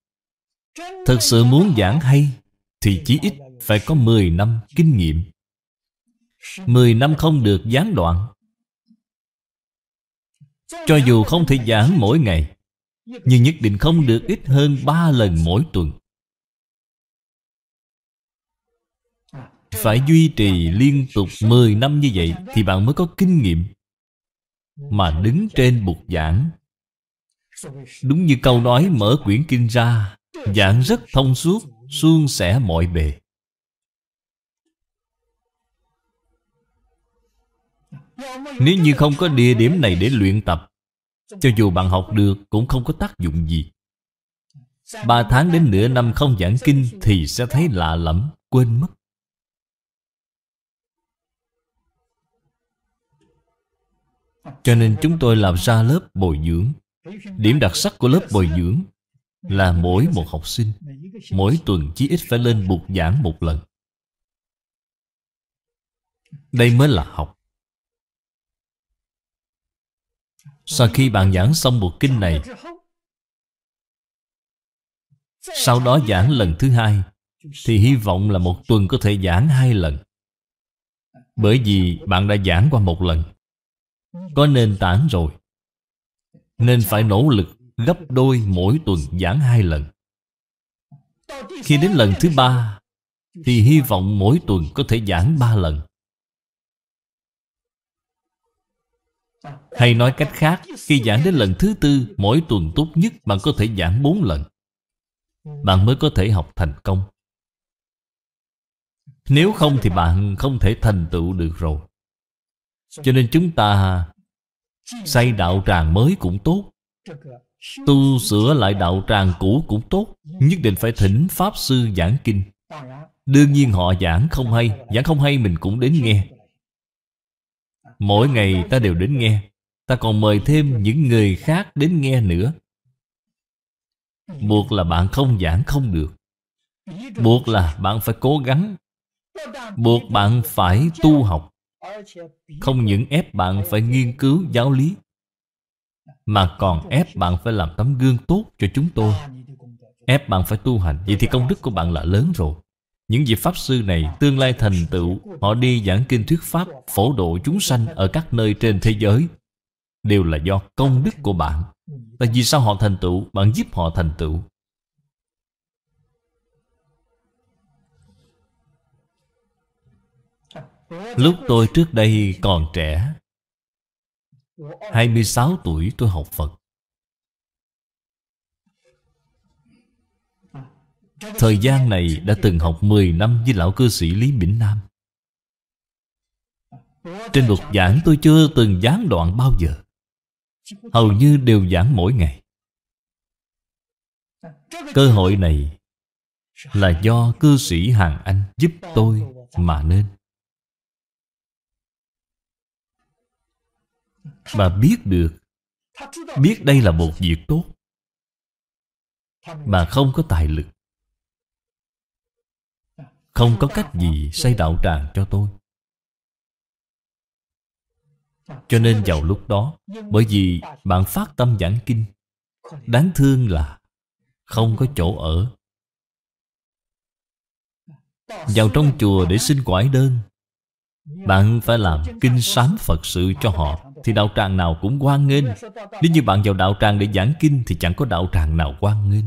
thật sự muốn giảng hay thì chỉ ít phải có 10 năm kinh nghiệm 10 năm không được gián đoạn Cho dù không thể giảng mỗi ngày Nhưng nhất định không được ít hơn 3 lần mỗi tuần Phải duy trì liên tục 10 năm như vậy Thì bạn mới có kinh nghiệm Mà đứng trên bục giảng Đúng như câu nói mở quyển kinh ra Giảng rất thông suốt Suôn sẻ mọi bề Nếu như không có địa điểm này để luyện tập Cho dù bạn học được cũng không có tác dụng gì Ba tháng đến nửa năm không giảng kinh Thì sẽ thấy lạ lẫm, quên mất Cho nên chúng tôi làm ra lớp bồi dưỡng Điểm đặc sắc của lớp bồi dưỡng Là mỗi một học sinh Mỗi tuần chỉ ít phải lên buộc giảng một lần Đây mới là học Sau khi bạn giảng xong một kinh này Sau đó giảng lần thứ hai Thì hy vọng là một tuần có thể giảng hai lần Bởi vì bạn đã giảng qua một lần có nền tảng rồi Nên phải nỗ lực gấp đôi mỗi tuần giảng hai lần Khi đến lần thứ ba Thì hy vọng mỗi tuần có thể giảng ba lần Hay nói cách khác Khi giảng đến lần thứ tư Mỗi tuần tốt nhất bạn có thể giảng bốn lần Bạn mới có thể học thành công Nếu không thì bạn không thể thành tựu được rồi cho nên chúng ta xây đạo tràng mới cũng tốt Tu sửa lại đạo tràng cũ cũng tốt Nhất định phải thỉnh Pháp Sư giảng kinh Đương nhiên họ giảng không hay Giảng không hay mình cũng đến nghe Mỗi ngày ta đều đến nghe Ta còn mời thêm những người khác đến nghe nữa Buộc là bạn không giảng không được Buộc là bạn phải cố gắng Buộc bạn phải tu học không những ép bạn phải nghiên cứu giáo lý mà còn ép bạn phải làm tấm gương tốt cho chúng tôi ép bạn phải tu hành vậy thì công đức của bạn là lớn rồi những vị pháp sư này tương lai thành tựu họ đi giảng kinh thuyết pháp phổ độ chúng sanh ở các nơi trên thế giới đều là do công đức của bạn tại vì sao họ thành tựu bạn giúp họ thành tựu Lúc tôi trước đây còn trẻ 26 tuổi tôi học Phật Thời gian này đã từng học 10 năm với lão cư sĩ Lý Bỉnh Nam Trên luật giảng tôi chưa từng gián đoạn bao giờ Hầu như đều giảng mỗi ngày Cơ hội này Là do cư sĩ Hàng Anh giúp tôi mà nên mà biết được Biết đây là một việc tốt mà không có tài lực Không có cách gì xây đạo tràng cho tôi Cho nên vào lúc đó Bởi vì bạn phát tâm giảng kinh Đáng thương là Không có chỗ ở Vào trong chùa để xin quải đơn Bạn phải làm kinh sám Phật sự cho họ thì đạo tràng nào cũng quan nghênh Nếu như bạn vào đạo tràng để giảng kinh Thì chẳng có đạo tràng nào quan nghênh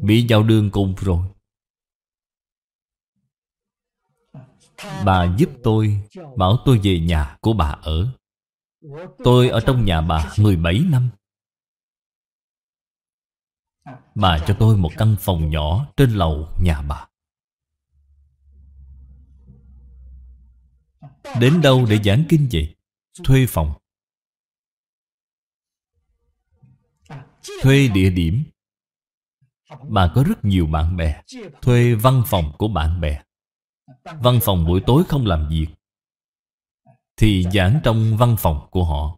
Bị vào đường cùng rồi Bà giúp tôi Bảo tôi về nhà của bà ở Tôi ở trong nhà bà 17 năm Bà cho tôi một căn phòng nhỏ Trên lầu nhà bà Đến đâu để giảng kinh vậy? Thuê phòng thuê địa điểm bạn có rất nhiều bạn bè thuê văn phòng của bạn bè văn phòng buổi tối không làm việc thì giảng trong văn phòng của họ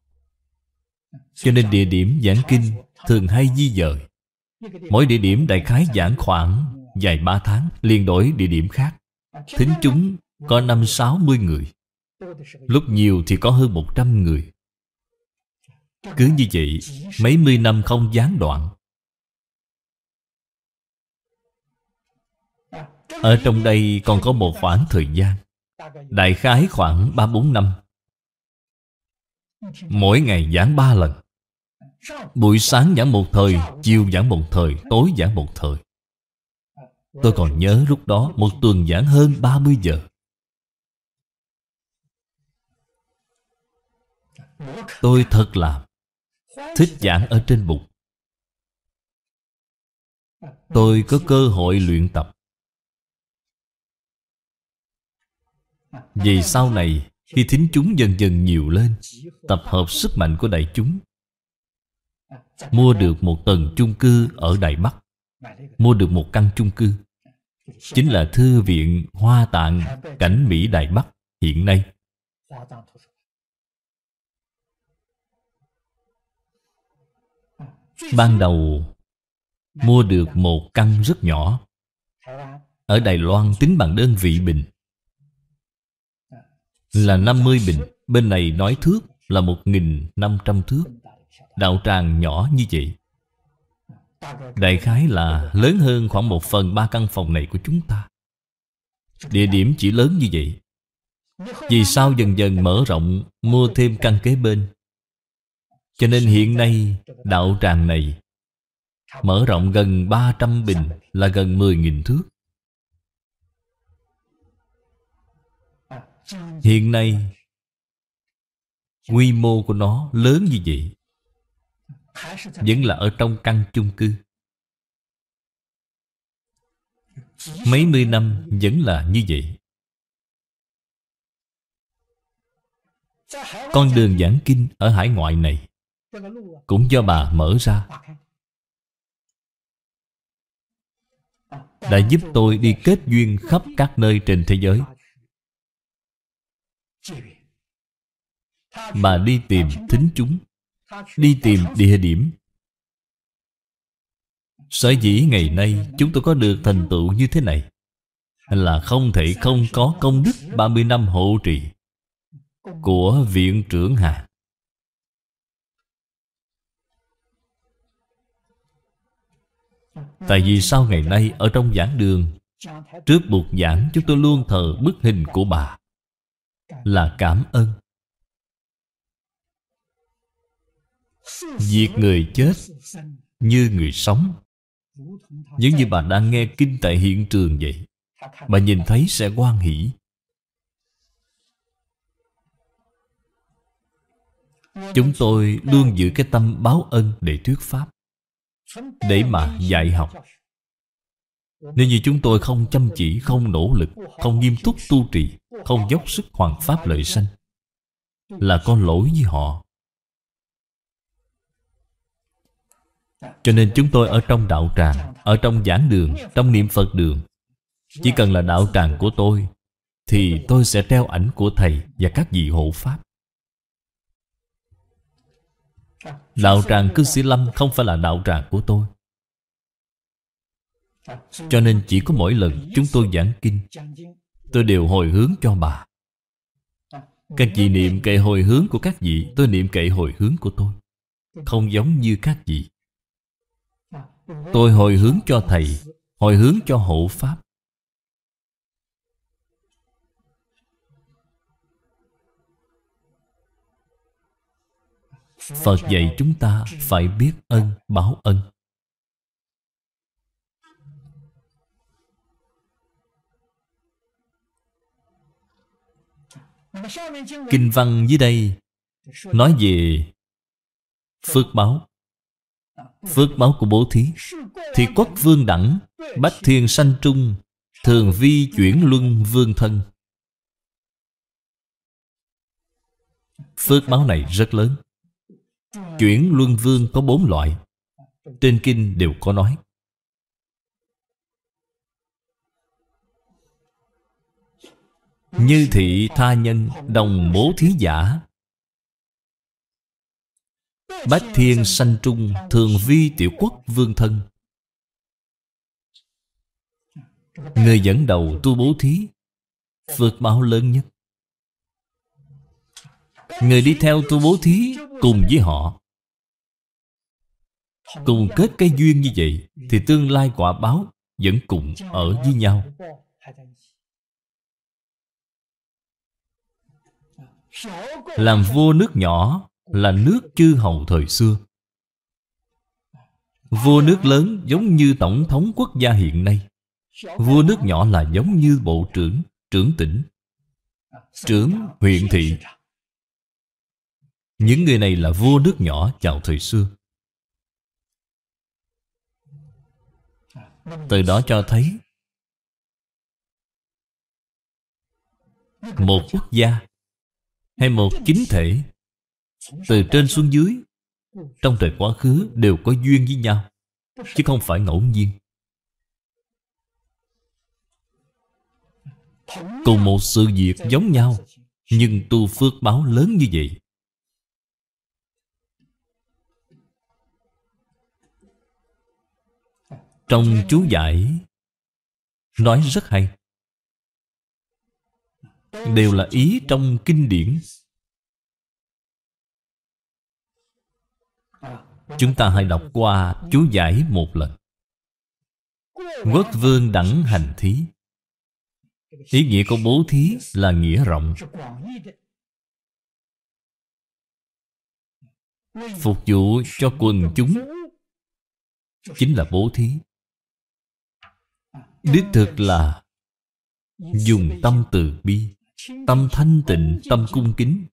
cho nên địa điểm giảng kinh thường hay di dời mỗi địa điểm đại khái giảng khoảng dài ba tháng liền đổi địa điểm khác thính chúng có năm sáu mươi người lúc nhiều thì có hơn một trăm người cứ như vậy Mấy mươi năm không gián đoạn Ở trong đây còn có một khoảng thời gian Đại khái khoảng 3-4 năm Mỗi ngày giảng 3 lần Buổi sáng giảng một thời Chiều giảng một thời Tối giảng một thời Tôi còn nhớ lúc đó Một tuần giảng hơn 30 giờ Tôi thật làm thích giảng ở trên bục tôi có cơ hội luyện tập vì sau này khi thính chúng dần dần nhiều lên tập hợp sức mạnh của đại chúng mua được một tầng chung cư ở đài bắc mua được một căn chung cư chính là thư viện hoa tạng cảnh mỹ đài bắc hiện nay Ban đầu mua được một căn rất nhỏ Ở Đài Loan tính bằng đơn vị bình Là 50 bình Bên này nói thước là 1.500 thước Đạo tràng nhỏ như vậy Đại khái là lớn hơn khoảng một phần ba căn phòng này của chúng ta Địa điểm chỉ lớn như vậy Vì sao dần dần mở rộng Mua thêm căn kế bên cho nên hiện nay đạo tràng này Mở rộng gần 300 bình là gần 10.000 thước Hiện nay Quy mô của nó lớn như vậy Vẫn là ở trong căn chung cư Mấy mươi năm vẫn là như vậy Con đường giảng kinh ở hải ngoại này cũng do bà mở ra đã giúp tôi đi kết duyên khắp các nơi trên thế giới bà đi tìm thính chúng đi tìm địa điểm sở dĩ ngày nay chúng tôi có được thành tựu như thế này là không thể không có công đức 30 năm hộ trì của viện trưởng Hà. Tại vì sau ngày nay ở trong giảng đường Trước buộc giảng chúng tôi luôn thờ bức hình của bà Là cảm ơn Việc người chết như người sống Giống như bà đang nghe kinh tại hiện trường vậy Bà nhìn thấy sẽ quan hỷ Chúng tôi luôn giữ cái tâm báo ân để thuyết pháp để mà dạy học nếu như chúng tôi không chăm chỉ, không nỗ lực, không nghiêm túc tu trì, không dốc sức hoàn pháp lợi sanh, là có lỗi với họ. Cho nên chúng tôi ở trong đạo tràng, ở trong giảng đường, trong niệm Phật đường, chỉ cần là đạo tràng của tôi, thì tôi sẽ treo ảnh của Thầy và các vị hộ Pháp. Đạo tràng cư sĩ Lâm không phải là đạo tràng của tôi Cho nên chỉ có mỗi lần chúng tôi giảng kinh Tôi đều hồi hướng cho bà Các vị niệm kệ hồi hướng của các vị Tôi niệm kệ hồi hướng của tôi Không giống như các vị Tôi hồi hướng cho thầy Hồi hướng cho hộ pháp Phật dạy chúng ta phải biết ân báo ân Kinh văn dưới đây Nói về Phước báo Phước báo của bố thí Thì quốc vương đẳng Bách thiên sanh trung Thường vi chuyển luân vương thân Phước báo này rất lớn Chuyển luân vương có bốn loại Trên kinh đều có nói Như thị tha nhân đồng bố thí giả Bách thiên sanh trung thường vi tiểu quốc vương thân Người dẫn đầu tu bố thí Phước báo lớn nhất Người đi theo tu bố thí cùng với họ Cùng kết cái duyên như vậy Thì tương lai quả báo vẫn cùng ở với nhau Làm vua nước nhỏ là nước chư hầu thời xưa Vua nước lớn giống như tổng thống quốc gia hiện nay Vua nước nhỏ là giống như bộ trưởng, trưởng tỉnh Trưởng huyện thị những người này là vua nước nhỏ vào thời xưa Từ đó cho thấy Một quốc gia Hay một chính thể Từ trên xuống dưới Trong thời quá khứ đều có duyên với nhau Chứ không phải ngẫu nhiên Cùng một sự việc giống nhau Nhưng tu phước báo lớn như vậy Trong chú giải Nói rất hay Đều là ý trong kinh điển Chúng ta hãy đọc qua chú giải một lần Quốc vương đẳng hành thí Ý nghĩa của bố thí là nghĩa rộng Phục vụ cho quần chúng Chính là bố thí Đích thực là Dùng tâm từ bi Tâm thanh tịnh, tâm cung kính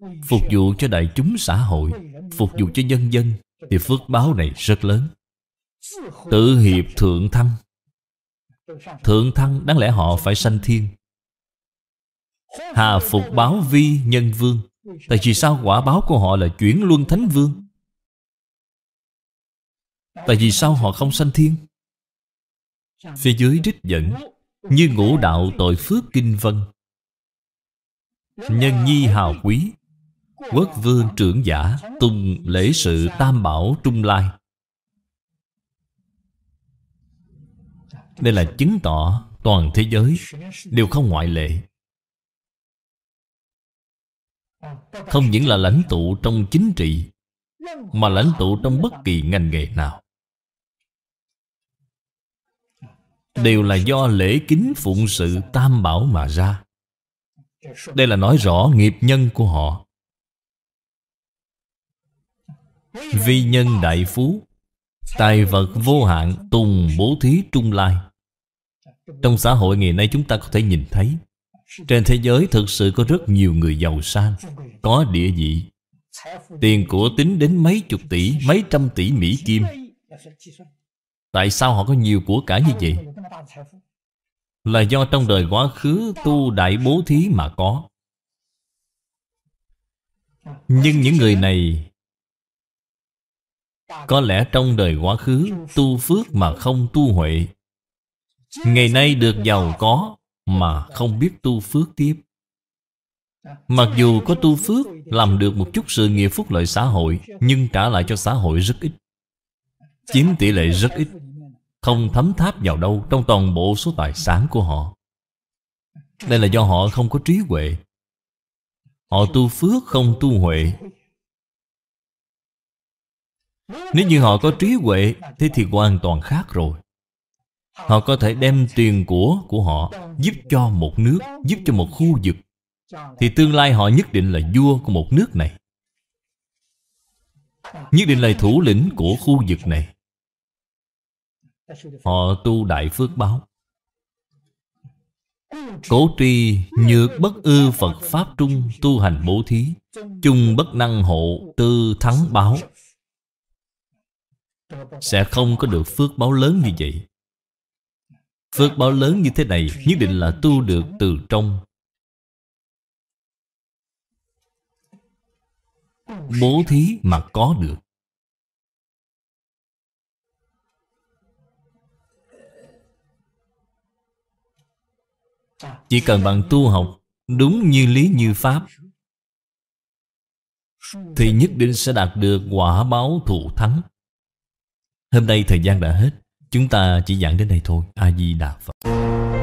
Phục vụ cho đại chúng xã hội Phục vụ cho nhân dân Thì phước báo này rất lớn Tự hiệp thượng thăng Thượng thăng đáng lẽ họ phải sanh thiên Hà phục báo vi nhân vương Tại vì sao quả báo của họ là chuyển luân thánh vương Tại vì sao họ không sanh thiên Phía dưới đích dẫn Như ngũ đạo tội phước kinh vân Nhân nhi hào quý Quốc vương trưởng giả Tùng lễ sự tam bảo trung lai Đây là chứng tỏ toàn thế giới Đều không ngoại lệ Không những là lãnh tụ trong chính trị Mà lãnh tụ trong bất kỳ ngành nghề nào đều là do lễ kính phụng sự tam bảo mà ra đây là nói rõ nghiệp nhân của họ vi nhân đại phú tài vật vô hạn tùng bố thí trung lai trong xã hội ngày nay chúng ta có thể nhìn thấy trên thế giới thực sự có rất nhiều người giàu sang có địa vị tiền của tính đến mấy chục tỷ mấy trăm tỷ mỹ kim Tại sao họ có nhiều của cả như vậy? Là do trong đời quá khứ tu đại bố thí mà có Nhưng những người này Có lẽ trong đời quá khứ tu phước mà không tu huệ Ngày nay được giàu có mà không biết tu phước tiếp Mặc dù có tu phước Làm được một chút sự nghiệp phúc lợi xã hội Nhưng trả lại cho xã hội rất ít Chiếm tỷ lệ rất ít không thấm tháp vào đâu trong toàn bộ số tài sản của họ đây là do họ không có trí huệ họ tu phước không tu huệ nếu như họ có trí huệ thế thì hoàn toàn khác rồi họ có thể đem tiền của của họ giúp cho một nước giúp cho một khu vực thì tương lai họ nhất định là vua của một nước này nhất định là thủ lĩnh của khu vực này Họ tu đại phước báo Cố tri nhược bất ư Phật Pháp trung tu hành bố thí Chung bất năng hộ tư thắng báo Sẽ không có được phước báo lớn như vậy Phước báo lớn như thế này Nhất định là tu được từ trong Bố thí mà có được Chỉ cần bạn tu học Đúng như lý như pháp Thì nhất định sẽ đạt được quả báo thụ thắng Hôm nay thời gian đã hết Chúng ta chỉ giảng đến đây thôi A-di-đà Phật